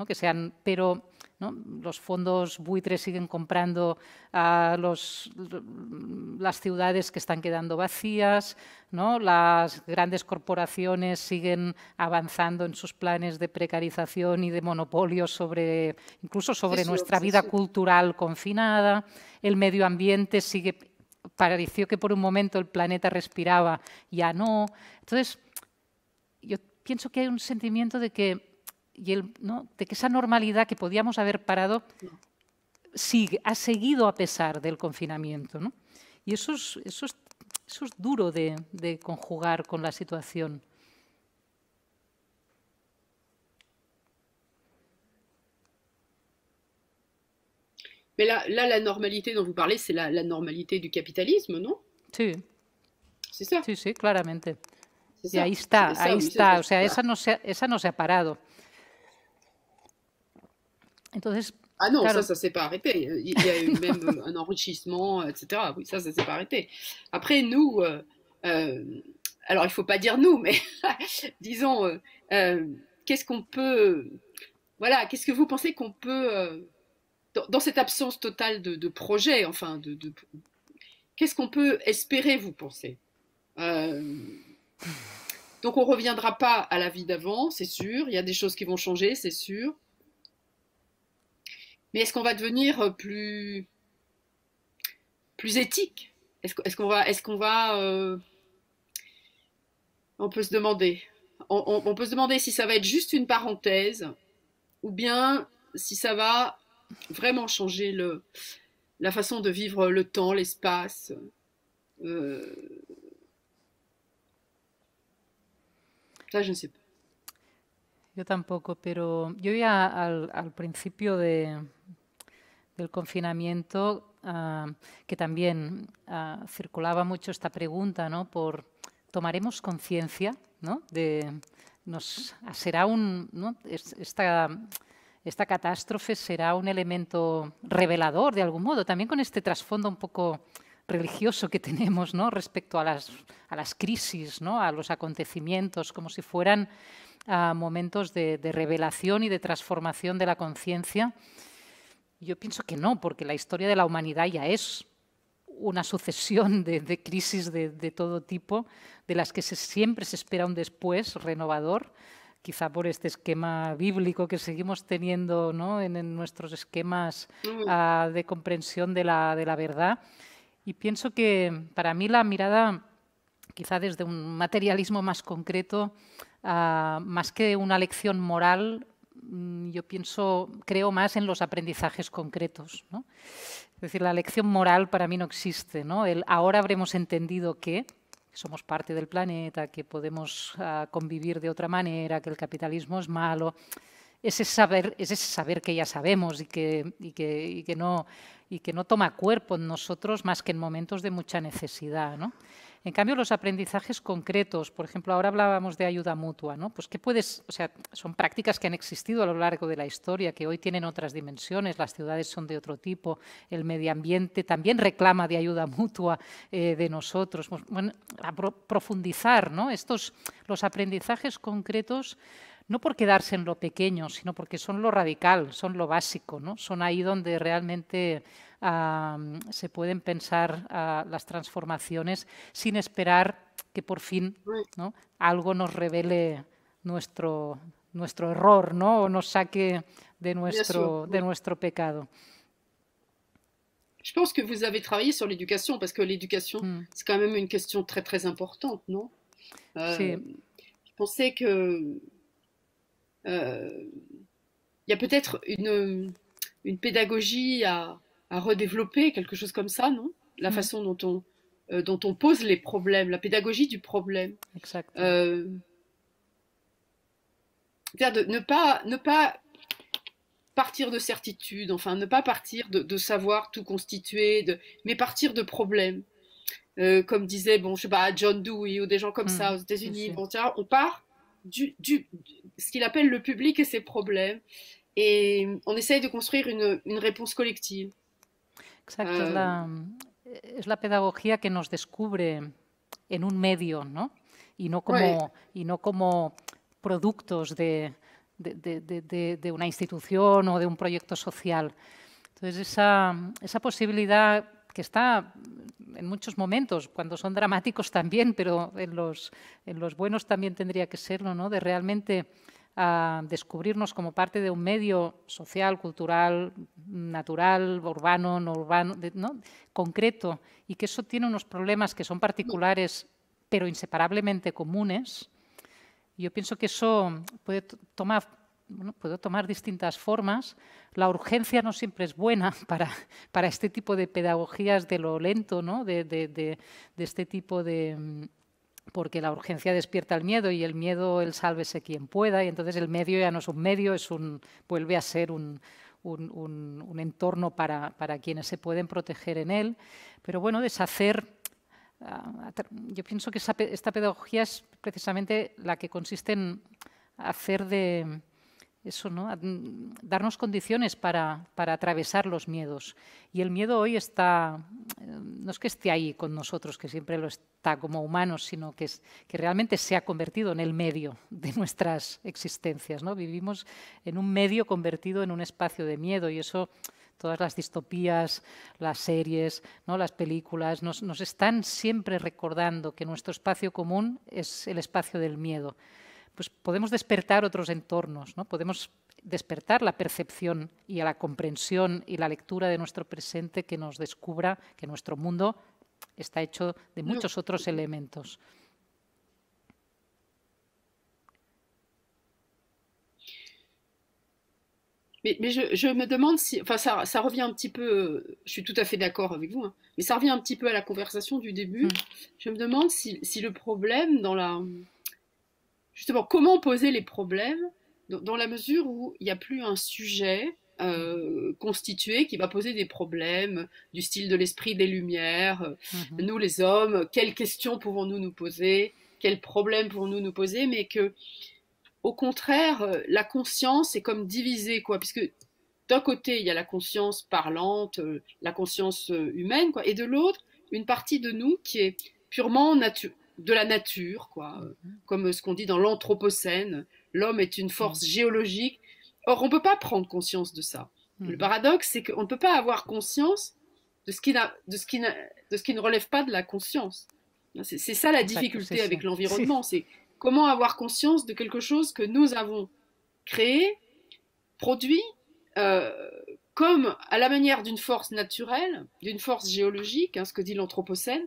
que pero los fondos buitres siguen comprando a las ciudades que están quedando vacías, ¿no? las grandes corporaciones siguen avanzando en sus planes de precarización y de monopolio sobre, incluso sobre nuestra vida cultural confinada, el medio ambiente sigue, pareció que por un momento el planeta respiraba, ya no. Entonces, yo pienso que hay un sentimiento de que y de que esa normalidad que podíamos haber parado sigue, ha seguido a pesar del confinamiento. Y eso es, duro de, conjugar con la situación. Pero la normalidad dont vous parlez, c'est la, la, normalidad capitalismo, capitalisme, ¿no? Sí. Sí, sí, claramente. Y ahí está, ahí está. O sea, esa no se ha parado. ah non, ça, ça, ça s'est pas arrêté. Il y a eu même un enrichissement, etc. Oui, ça, ça s'est pas arrêté. Après, nous, euh, euh, alors il faut pas dire nous, mais disons, euh, qu'est-ce qu'on peut, voilà, qu'est-ce que vous pensez qu'on peut, dans, cette absence totale de, projet, enfin, de, de qu'est-ce qu'on peut espérer, vous pensez Donc on reviendra pas à la vie d'avant, c'est sûr. Il y a des choses qui vont changer, c'est sûr. Mais est-ce qu'on va devenir euh, plus, plus éthique Est-ce est qu'on va, est va, euh, on peut se demander. On, peut se demander si ça va être juste une parenthèse ou bien si ça va vraiment changer le, la façon de vivre le temps, l'espace. Euh. ça, je ne sais pas. Yo tampoco, pero yo ya al, principio del confinamiento, ah, que también ah, circulaba mucho esta pregunta, ¿no? Por tomaremos conciencia, ¿no? De nos será un esta esta catástrofe será un elemento revelador de algún modo, también con este trasfondo un poco religioso que tenemos respecto a las, a las crisis, a los acontecimientos, como si fueran a momentos de, revelación y de transformación de la conciencia? Yo pienso que no, porque la historia de la humanidad ya es una sucesión de, crisis de, todo tipo, de las que siempre se espera un después renovador, quizá por este esquema bíblico que seguimos teniendo ¿no? en, nuestros esquemas mm. ah, de comprensión de la, de la, verdad. Y pienso que para mí la mirada quizá desde un materialismo más concreto, ah, más que una lección moral, mm, yo pienso, creo más en los aprendizajes concretos. Es decir, la lección moral para mí no existe. El ahora habremos entendido que somos parte del planeta, que podemos ah, convivir de otra manera, que el capitalismo es malo. ese saber, ese saber que ya sabemos y que, no, y que no toma cuerpo en nosotros más que en momentos de mucha necesidad. ¿no? En cambio, los aprendizajes concretos, por ejemplo, ahora hablábamos de ayuda mutua, ¿no? Pues qué puedes, o sea, son prácticas que han existido a lo largo de la historia, que hoy tienen otras dimensiones, las ciudades son de otro tipo, el medio ambiente también reclama de ayuda mutua eh, de nosotros. Pues, a profundizar, ¿no? Estos, los aprendizajes concretos no por quedarse en lo pequeño, sino porque son lo radical, son lo básico, ¿no? son ahí donde realmente se pueden pensar ah, las transformaciones sin esperar que por fin ¿no? algo nos revele nuestro, nuestro error ¿no? o nos saque de nuestro, de nuestro pecado. Je pense que vous avez travaillé sur l'éducation parce que l'éducation, educación hmm. c'est quand même une question très très importante, non? Euh, sí. Je que Euh, il y a peut-être une, une pédagogie à, à, redévelopper, quelque chose comme ça, non La mm. façon dont on, euh, dont on pose les problèmes, la pédagogie du problème. Exact. Euh, c'est-à-dire de ne pas, ne pas partir de certitude, enfin, ne pas partir de, savoir tout constituer, de, mais partir de problèmes. comme disait, bon, je sais pas, John Dewey ou des gens comme mm. ça aux États-Unis. on part du, du, ce qu'il appelle le public et ses problèmes. Et on essaye de construire une, une réponse collective. Exacto, euh, es la pedagogía que nos descubre en un medio, ¿no? Y no como, y no como productos de, una institución o de un proyecto social. Entonces, esa, esa posibilidad que está en muchos momentos, cuando son dramáticos también, pero en los, en los buenos también tendría que serlo, ¿no? de realmente ah, descubrirnos como parte de un medio social, cultural, natural, urbano, no urbano, ¿no? concreto, y que eso tiene unos problemas que son particulares pero inseparablemente comunes. Yo pienso que eso puede tomar puedo tomar distintas formas. La urgencia no siempre es buena para, para este tipo de pedagogías de lo lento, ¿no? de, este tipo de, mm, porque la urgencia despierta el miedo y el miedo el sálvese quien pueda y entonces el medio ya no es un medio, es un, vuelve a ser un, un, un entorno para, para, quienes se pueden proteger en él. Pero bueno, deshacer, ah, yo pienso que esta pedagogía es precisamente la que consiste en hacer de, eso, ¿no? Mm, darnos condiciones para, para, atravesar los miedos. Y el miedo hoy está, eh, no es que esté ahí con nosotros, que siempre lo está como humanos, sino que, es, que realmente se ha convertido en el medio de nuestras existencias. ¿no? Vivimos en un medio convertido en un espacio de miedo y eso todas las distopías, las series, ¿no? las películas, nos, nos están siempre recordando que nuestro espacio común es el espacio del miedo pues podemos despertar otros entornos, ¿no? podemos despertar la percepción y a la comprensión y la lectura de nuestro presente que nos descubra que nuestro mundo está hecho de muchos otros elementos. Mais, mais je, je, me demande si, enfin ça, ça, revient un petit peu, je suis tout à fait d'accord avec vous, hein, mais ça revient un petit peu à la conversation du début. Je me demande si, si le problème dans la, justement comment poser les problèmes dans, la mesure où il n'y a plus un sujet euh, constitué qui va poser des problèmes du style de l'esprit des Lumières. Mhm. Nous les hommes, quelles questions pouvons-nous nous poser Quels problèmes pouvons-nous nous poser Mais que, au contraire, la conscience est comme divisée, quoi, puisque d'un côté, il y a la conscience parlante, euh, la conscience euh, humaine, quoi, et de l'autre, une partie de nous qui est purement naturelle, de la nature, quoi, mhm. comme ce qu'on dit dans l'Anthropocène. L'homme est une force mhm. géologique. Or, on ne peut pas prendre conscience de ça. Le mhm. paradoxe, c'est qu'on ne peut pas avoir conscience de ce qui, de ce qui, de ce qui ne relève pas de la conscience. C'est ça la difficulté avec l'environnement, c'est comment avoir conscience de quelque chose que nous avons créé, produit, euh, comme à la manière d'une force naturelle, d'une force géologique, hein, ce que dit l'Anthropocène,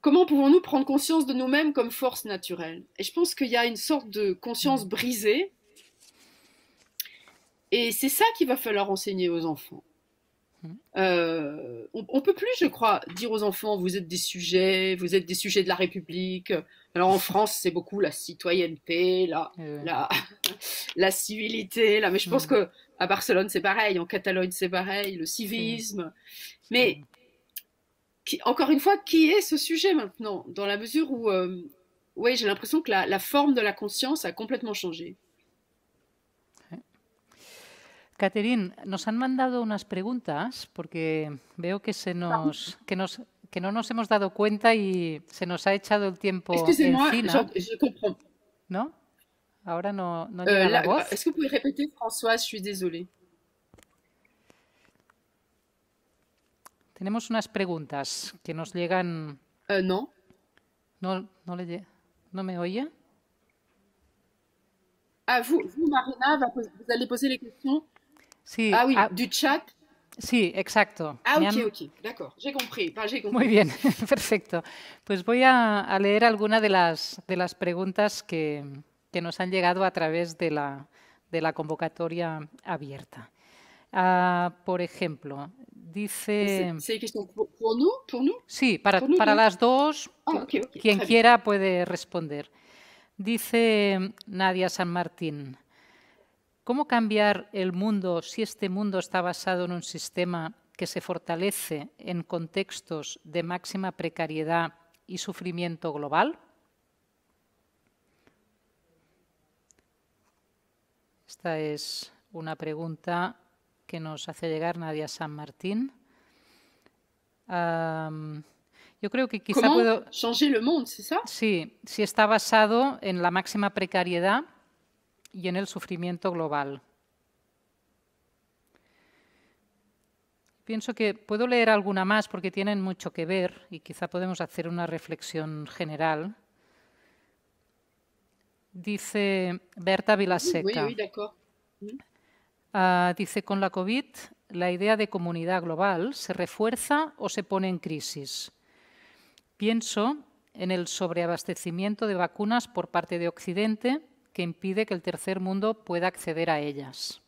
comment pouvons-nous prendre conscience de nous-mêmes comme force naturelle Et je pense qu'il y a une sorte de conscience brisée. Et c'est ça qu'il va falloir enseigner aux enfants. Mmh. Euh, on, peut plus, je crois, dire aux enfants vous êtes des sujets, vous êtes des sujets de la République. Alors en France, c'est beaucoup la citoyenneté, la, euh. la, civilité. Là, mais je pense mmh. que à Barcelone, c'est pareil, en Catalogne, c'est pareil, le civisme. Mmh. Mais qui, encore une fois, qui est ce sujet maintenant, dans la mesure où, euh, oui, j'ai l'impression que la, forme de la conscience a complètement changé. Catherine, nos han mandado unas preguntas porque veo que se nos ah. que nos que nous nos hemos dado cuenta et se nos ha echado le tiempo Excusez-moi, je comprends. ¿No? Euh, est-ce que vous pouvez répéter, Françoise Je suis désolée. Tenemos unas preguntas que nos llegan. Eh, no. No, no, me oye? Ah, vous, vous Marina, vous pues, pues, allez poser les questions. Sí, ah oui, ah. du chat. Sí, exacto. Ah, ok, ok, d'accord, j'ai compris. compris. Muy bien, perfecto. Pues voy a, a leer alguna de las, de las preguntas que, que, nos han llegado a través de la, de la convocatoria abierta. Ah, por ejemplo, dice... Pues, eh, sí, para, las dos, ah, quien quiera puede responder. Dice Nadia San Martín, ¿cómo cambiar el mundo si este mundo está basado en un sistema que se fortalece en contextos de máxima precariedad y sufrimiento global? Esta es una pregunta que nos hace llegar Nadia San Martín. yo creo que quizá ¿Cómo puedo... el mundo, es ¿sí? Sí, sí está basado en la máxima precariedad y en el sufrimiento global. Pienso que puedo leer alguna más porque tienen mucho que ver y quizá podemos hacer una reflexión general. Dice Berta Vilaseca. Ah, oui, oui, mm. Ah, dice, con la COVID la idea de comunidad global se refuerza o se pone en crisis. Pienso en el sobreabastecimiento de vacunas por parte de Occidente que impide que el tercer mundo pueda acceder a ellas.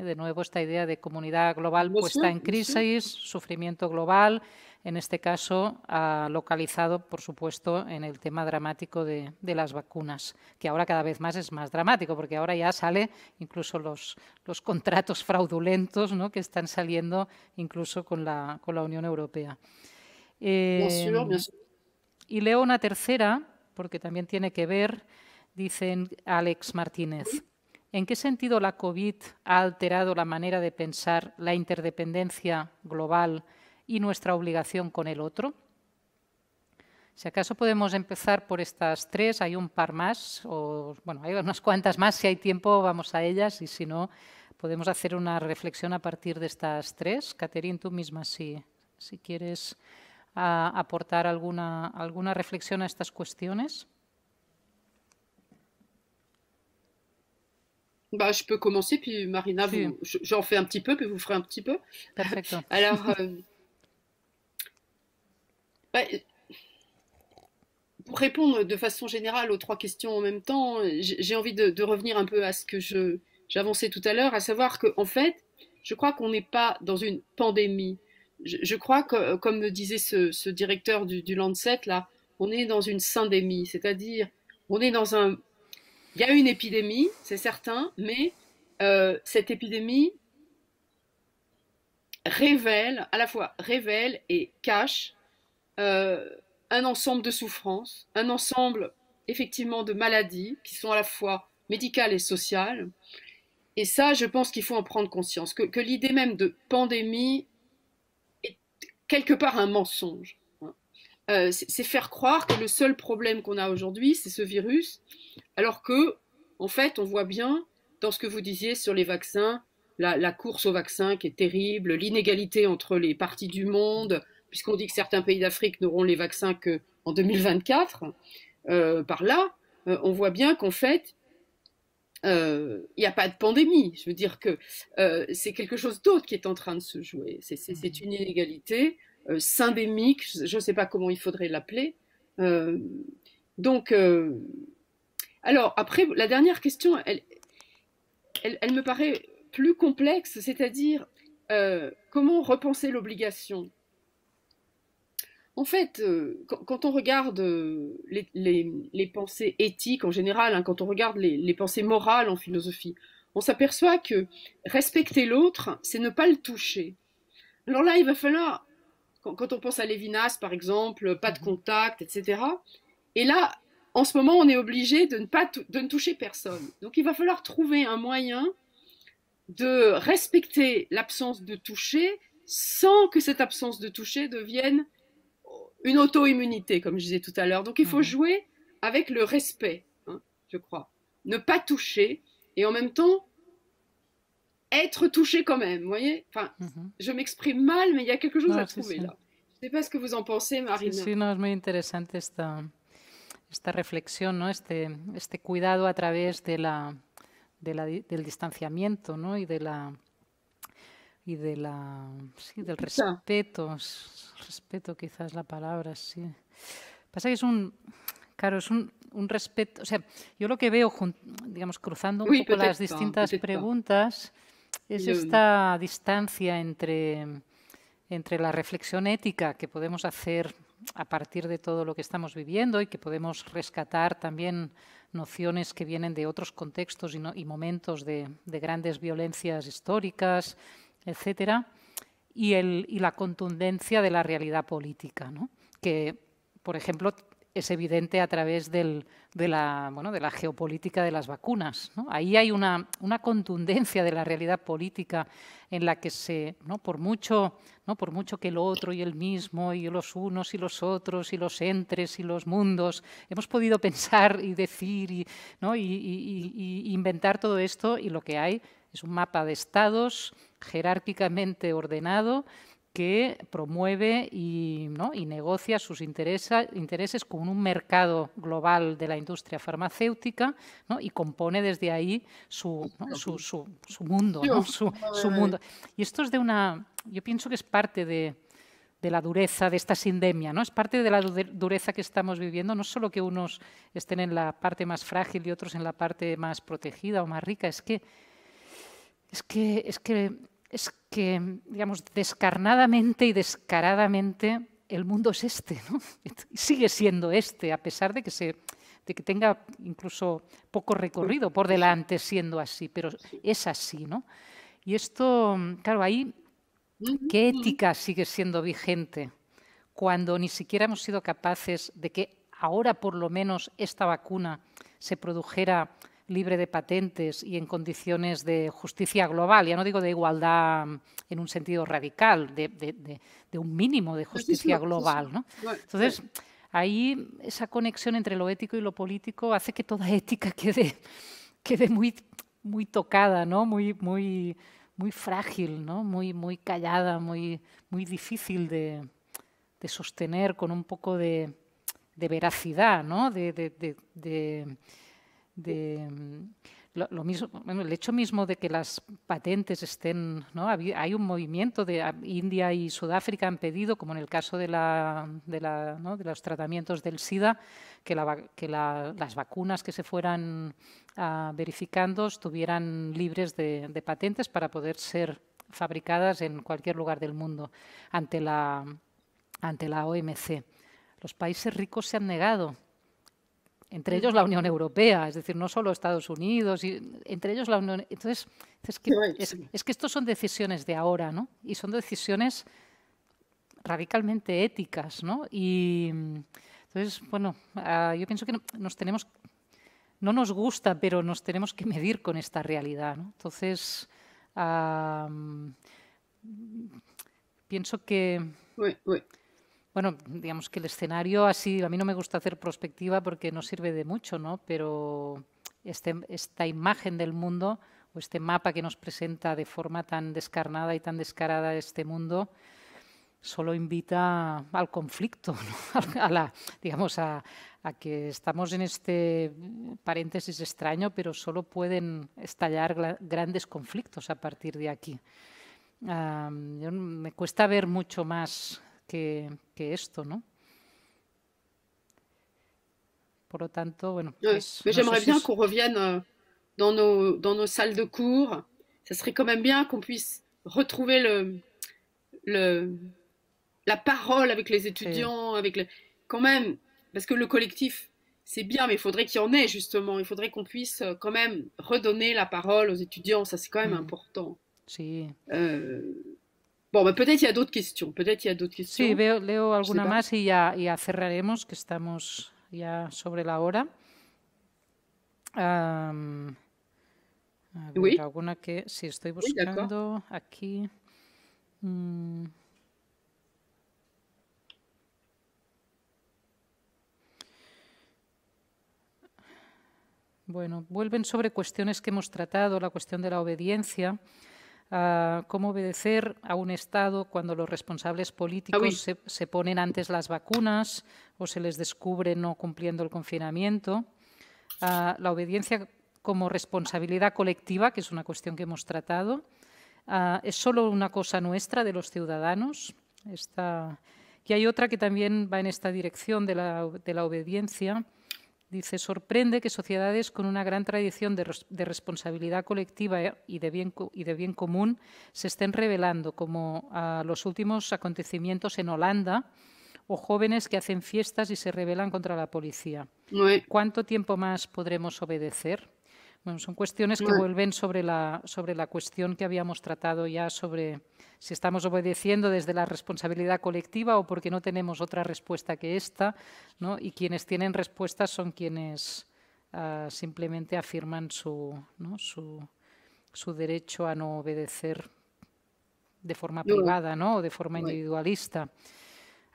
¿eh? De nuevo, esta idea de comunidad global puesta pues en crisis, sufrimiento global, en este caso ah, localizado, por supuesto, en el tema dramático de, las vacunas, que ahora cada vez más es más dramático, porque ahora ya sale incluso los, contratos fraudulentos ¿no? que están saliendo incluso con la, con la Unión Europea. Pues em, y leo una tercera, porque también tiene que ver, dicen Alex Martínez. ¿En qué sentido la COVID ha alterado la manera de pensar la interdependencia global y nuestra obligación con el otro? Si acaso podemos empezar por estas tres, hay un par más, o bueno, hay unas cuantas más, si hay tiempo vamos a ellas y si no, podemos hacer una reflexión a partir de estas tres. Caterín, tú misma, si, si quieres ah, aportar alguna, alguna reflexión a estas cuestiones. Bah, je peux commencer, puis Marina, j'en fais un petit peu, puis vous ferez un petit peu. Parfait. Alors, euh, bah, pour répondre de façon générale aux trois questions en même temps, j'ai envie de, revenir un peu à ce que j'avançais tout à l'heure, à savoir qu'en en fait, je crois qu'on n'est pas dans une pandémie. Je, crois que, comme me disait ce, directeur du, du Lancet, là, on est dans une syndémie, c'est-à-dire on est dans un il y a une épidémie, c'est certain, mais euh, cette épidémie révèle, à la fois révèle et cache euh, un ensemble de souffrances, un ensemble effectivement de maladies qui sont à la fois médicales et sociales. Et ça, je pense qu'il faut en prendre conscience, que l'idée même de pandémie est quelque part un mensonge. Euh, c'est faire croire que le seul problème qu'on a aujourd'hui, c'est ce virus, alors que, en fait, on voit bien dans ce que vous disiez sur les vaccins, la, course au vaccins qui est terrible, l'inégalité entre les parties du monde, puisqu'on dit que certains pays d'Afrique n'auront les vaccins qu'en 2024, euh, par là, euh, on voit bien qu'en fait, il n'y a pas de pandémie. Je veux dire que c'est quelque chose d'autre qui est en train de se jouer. C'est mmh. une inégalité euh, syndémique, je ne sais pas comment il faudrait l'appeler. Euh, donc, euh, alors après, la dernière question, elle, elle, me paraît plus complexe, c'est-à-dire comment repenser l'obligation En fait, quand, on regarde les, les, pensées éthiques en général, hein, quand on regarde les, pensées morales en philosophie, on s'aperçoit que respecter l'autre, c'est ne pas le toucher. Alors là, il va falloir quand, on pense à Lévinas, par exemple, pas de mhm. contact, etc. Et là, en ce moment, on est obligé de ne, pas de ne toucher personne. Donc il va falloir trouver un moyen de respecter l'absence de toucher sans que cette absence de toucher devienne une auto-immunité, comme je disais tout à l'heure. Donc il faut mhm. jouer avec le respect, hein, je crois. Ne pas toucher et en même temps être touché quand même, vous voyez Enfin, uh je m'exprime mal, mais il y a quelque chose no, à trouver là. Je ne sais pas ce que vous en pensez, Marine. Sí, no, es muy interesante esta, esta reflexión, ¿no? Este, este cuidado a través de la, de la, del distanciamiento, ¿no? Y de la y de la sí, del respeto, respeto quizás la palabra, sí. Pasa que es un claro, es un, un respeto, o sea, yo lo que veo digamos cruzando un poco las distintas preguntas es esta distancia entre, entre la reflexión ética que podemos hacer a partir de todo lo que estamos viviendo y que podemos rescatar también nociones que vienen de otros contextos y, momentos de, grandes violencias históricas, etcétera, y, la contundencia de la realidad política, que, por ejemplo, es evidente a través de, la, de, la, geopolítica de las vacunas. Ahí hay una, una, contundencia de la realidad política en la que se, ¿no? por, mucho, ¿no? por mucho que el otro y el mismo y los unos y los otros y los entres y los mundos, hemos podido pensar y decir y, y, y inventar todo esto y lo que hay es un mapa de estados jerárquicamente ordenado que promueve y, y negocia sus intereses con un mercado global de la industria farmacéutica y compone desde ahí su, mundo, su, mundo. Y esto es de una, yo pienso que es parte de, la dureza de esta sindemia, ¿no? Es parte de la dureza que estamos viviendo, no solo que unos estén en la parte más frágil y otros en la parte más protegida o más rica, es que es que es que es que, digamos, descarnadamente y descaradamente el mundo es este, ¿no? sigue siendo este, a pesar de que, se, de que tenga incluso poco recorrido por delante siendo así, pero es así, ¿no? Y esto, claro, ahí, ¿qué ética sigue siendo vigente cuando ni siquiera hemos sido capaces de que ahora por lo menos esta vacuna se produjera libre de patentes y en condiciones de justicia global, ya no digo de igualdad en un sentido radical, de, un mínimo de justicia global. Entonces, ahí esa conexión entre lo ético y lo político hace que toda ética quede, quede muy, muy tocada, ¿no? muy, muy, muy frágil, ¿no? muy, muy callada, muy, muy difícil de, sostener con un poco de, veracidad, ¿no? de Mm, el hecho mismo de que las patentes estén, ¿no? hay un movimiento de ah, India y Sudáfrica han pedido, como en el caso de, la, de, la, de los tratamientos del SIDA, que, las vacunas que se fueran ah, verificando estuvieran libres de, patentes para poder ser fabricadas en cualquier lugar del mundo ante la, ante la OMC. Los países ricos se han negado entre mm. ellos la Unión Europea, es decir, no solo Estados Unidos, y entre ellos la Unión. Entonces, es que, es, estos son decisiones de ahora, ¿no? Y son decisiones radicalmente éticas, ¿no? Y entonces, bueno, ah, yo pienso que nos tenemos, no nos gusta, pero nos tenemos que medir con esta realidad, ¿no? Entonces, ah, mm, pienso que. Bueno, digamos que el escenario así, a mí no me gusta hacer prospectiva porque no sirve de mucho, ¿no? Pero este, esta imagen del mundo o este mapa que nos presenta de forma tan descarnada y tan descarada este mundo solo invita al conflicto, a la, digamos, a, que estamos en este paréntesis extraño, pero solo pueden estallar grandes conflictos a partir de aquí. Ah, me cuesta ver mucho más que, que esto, ¿no? J'aimerais bien qu'on revienne euh, dans nos, dans nos salles de cours. Ça serait quand même bien qu'on puisse retrouver le, le, la parole avec les étudiants, avec le, quand même, parce que le collectif, c'est bien, mais il faudrait qu'il y en ait justement. Il faudrait qu'on puisse euh, quand même redonner la parole aux étudiants. Ça, c'est quand même mm. important. Euh, Bueno, pero tal vez il y a Sí, leo alguna más y ya, cerraremos, que estamos ya sobre la hora. Alguna que sí estoy buscando aquí. Mm. Bueno, vuelven sobre cuestiones que hemos tratado, la cuestión de la obediencia cómo obedecer a un Estado cuando los responsables políticos se, ponen antes las vacunas o se les descubre no cumpliendo el confinamiento. la obediencia como responsabilidad colectiva, que es una cuestión que hemos tratado, es solo una cosa nuestra de los ciudadanos. Y hay otra que también va en esta dirección de la, de la obediencia, Dice, sorprende que sociedades con una gran tradición de, responsabilidad colectiva eh, y de, bien y de, bien común se estén revelando, como los últimos acontecimientos en Holanda, o jóvenes que hacen fiestas y se rebelan contra la policía. ¿Cuánto tiempo más podremos obedecer? son cuestiones que vuelven sobre la, sobre la cuestión que habíamos tratado ya sobre si estamos obedeciendo desde la responsabilidad colectiva o porque no tenemos otra respuesta que esta, ¿no? y quienes tienen respuestas son quienes ah, simplemente afirman su, su, su, derecho a no obedecer de forma privada ¿no? o de forma individualista.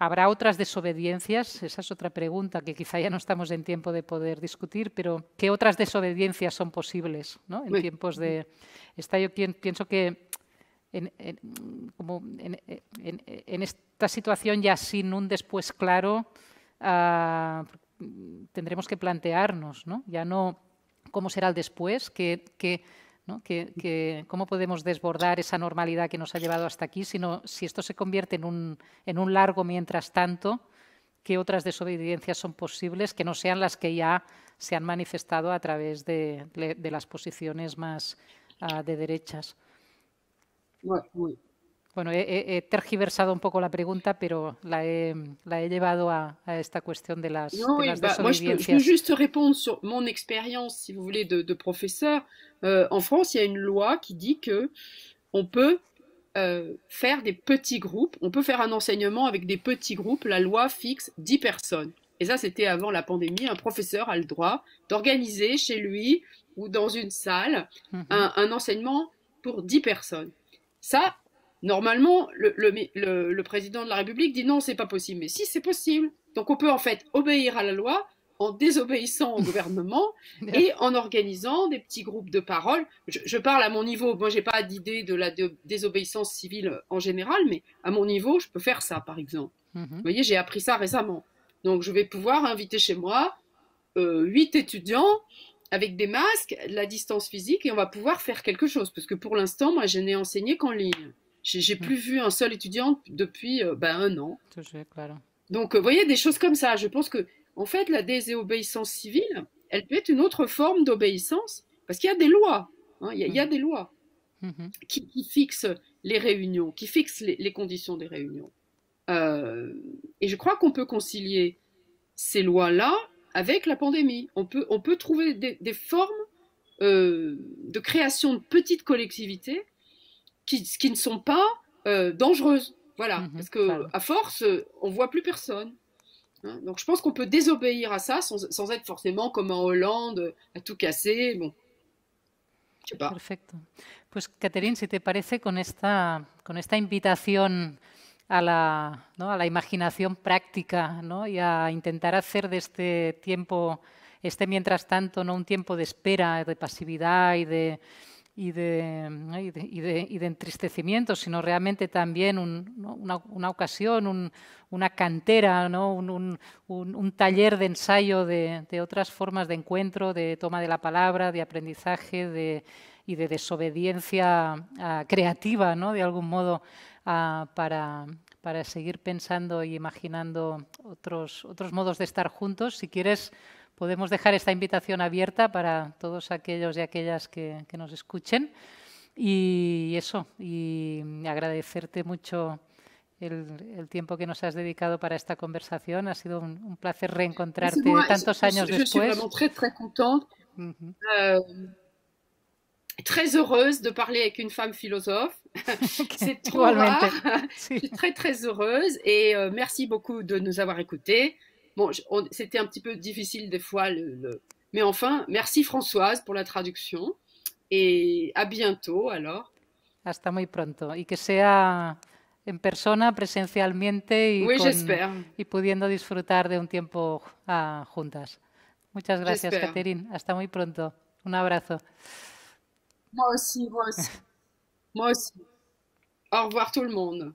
¿Habrá otras desobediencias? Esa es otra pregunta que quizá ya no estamos en tiempo de poder discutir, pero ¿qué otras desobediencias son posibles en tiempos de... esta. yo pienso que en, esta situación ya sin un después claro ah, tendremos que plantearnos, ya no cómo será el después, que ¿Cómo podemos desbordar esa normalidad que nos ha llevado hasta aquí si esto se convierte en un, largo mientras tanto? ¿Qué otras desobediencias son posibles que no sean las que ya se han manifestado a través de, las posiciones más ah, de derechas? Muy, Bon, he, he, un peu la question, mais la he, la he llevado a, de la de bah, je peux, juste répondre sur mon expérience, si vous voulez, de, de professeur. Euh, en France, il y a une loi qui dit que on peut euh, faire des petits groupes, on peut faire un enseignement avec des petits groupes. La loi fixe 10 personnes. Et ça, c'était avant la pandémie. Un professeur a le droit d'organiser chez lui ou dans une salle mm-hmm. un, un enseignement pour 10 personnes. Ça, Normalement, le, président de la République dit non, c'est pas possible. Mais si, c'est possible. Donc on peut en fait obéir à la loi en désobéissant au gouvernement et en organisant des petits groupes de parole. Je, parle à mon niveau. Moi, j'ai pas d'idée de la désobéissance civile en général, mais à mon niveau, je peux faire ça, par exemple. Mhm. Vous voyez, j'ai appris ça récemment. Donc je vais pouvoir inviter chez moi euh, huit étudiants avec des masques, la distance physique, et on va pouvoir faire quelque chose. Parce que pour l'instant, moi, je n'ai enseigné qu'en ligne. J'ai mm. plus vu un seul étudiant depuis euh, ben, un an. Donc, euh, vous voyez, des choses comme ça. Je pense que, en fait, la désobéissance civile, elle peut être une autre forme d'obéissance parce qu'il y a des lois. Hein. il, y a, mm. des lois mm-hmm. qui, fixent les réunions, qui fixent les, les conditions des réunions. Euh, et je crois qu'on peut concilier ces lois-là avec la pandémie. On peut, on peut trouver des, des formes euh, de création de petites collectivités qui, ne sont pas euh, dangereuses. Voilà, mhm. parce que à force, euh, on voit plus personne. Hein. Donc je pense qu'on peut désobéir à ça sans, être forcément comme en Hollande euh, à tout casser. Bon, je sais pas. Perfecto. Pues Catherine, si te parece con esta con esta invitación a la, ¿no? a la imaginación práctica y a intentar hacer de este tiempo, este mientras tanto, un tiempo de espera, de passivité et de, y de, y, de, y, de, entristecimiento, sino realmente también una, ocasión, una cantera, ¿no? un, taller de ensayo de, otras formas de encuentro, de toma de la palabra, de aprendizaje y de desobediencia ah, creativa, ¿no? de algún modo, ah, para, para, seguir pensando y imaginando otros, otros modos de estar juntos. Si quieres podemos dejar esta invitación abierta para todos aquellos y aquellas que, nos escuchen. Y eso, y agradecerte mucho el, tiempo que nos has dedicado para esta conversación. Ha sido un, placer reencontrarte tantos años después. Yo muy très Muy euh, heureuse de parler avec une femme philosophe. C'est trop rare. très très heureuse et euh, merci beaucoup de nous avoir écoutés. Bon, c'était un petit peu difficile des fois. Le, Mais enfin, merci Françoise pour la traduction. Et à bientôt alors. Hasta muy pronto. et que sea en persona, presencialmente y, oui, j'espère et pudiendo disfrutar de un tiempo ah, juntas. Muchas gracias, Catherine. Hasta muy pronto. Un abrazo. Moi aussi, moi aussi. moi aussi. Au revoir tout le monde.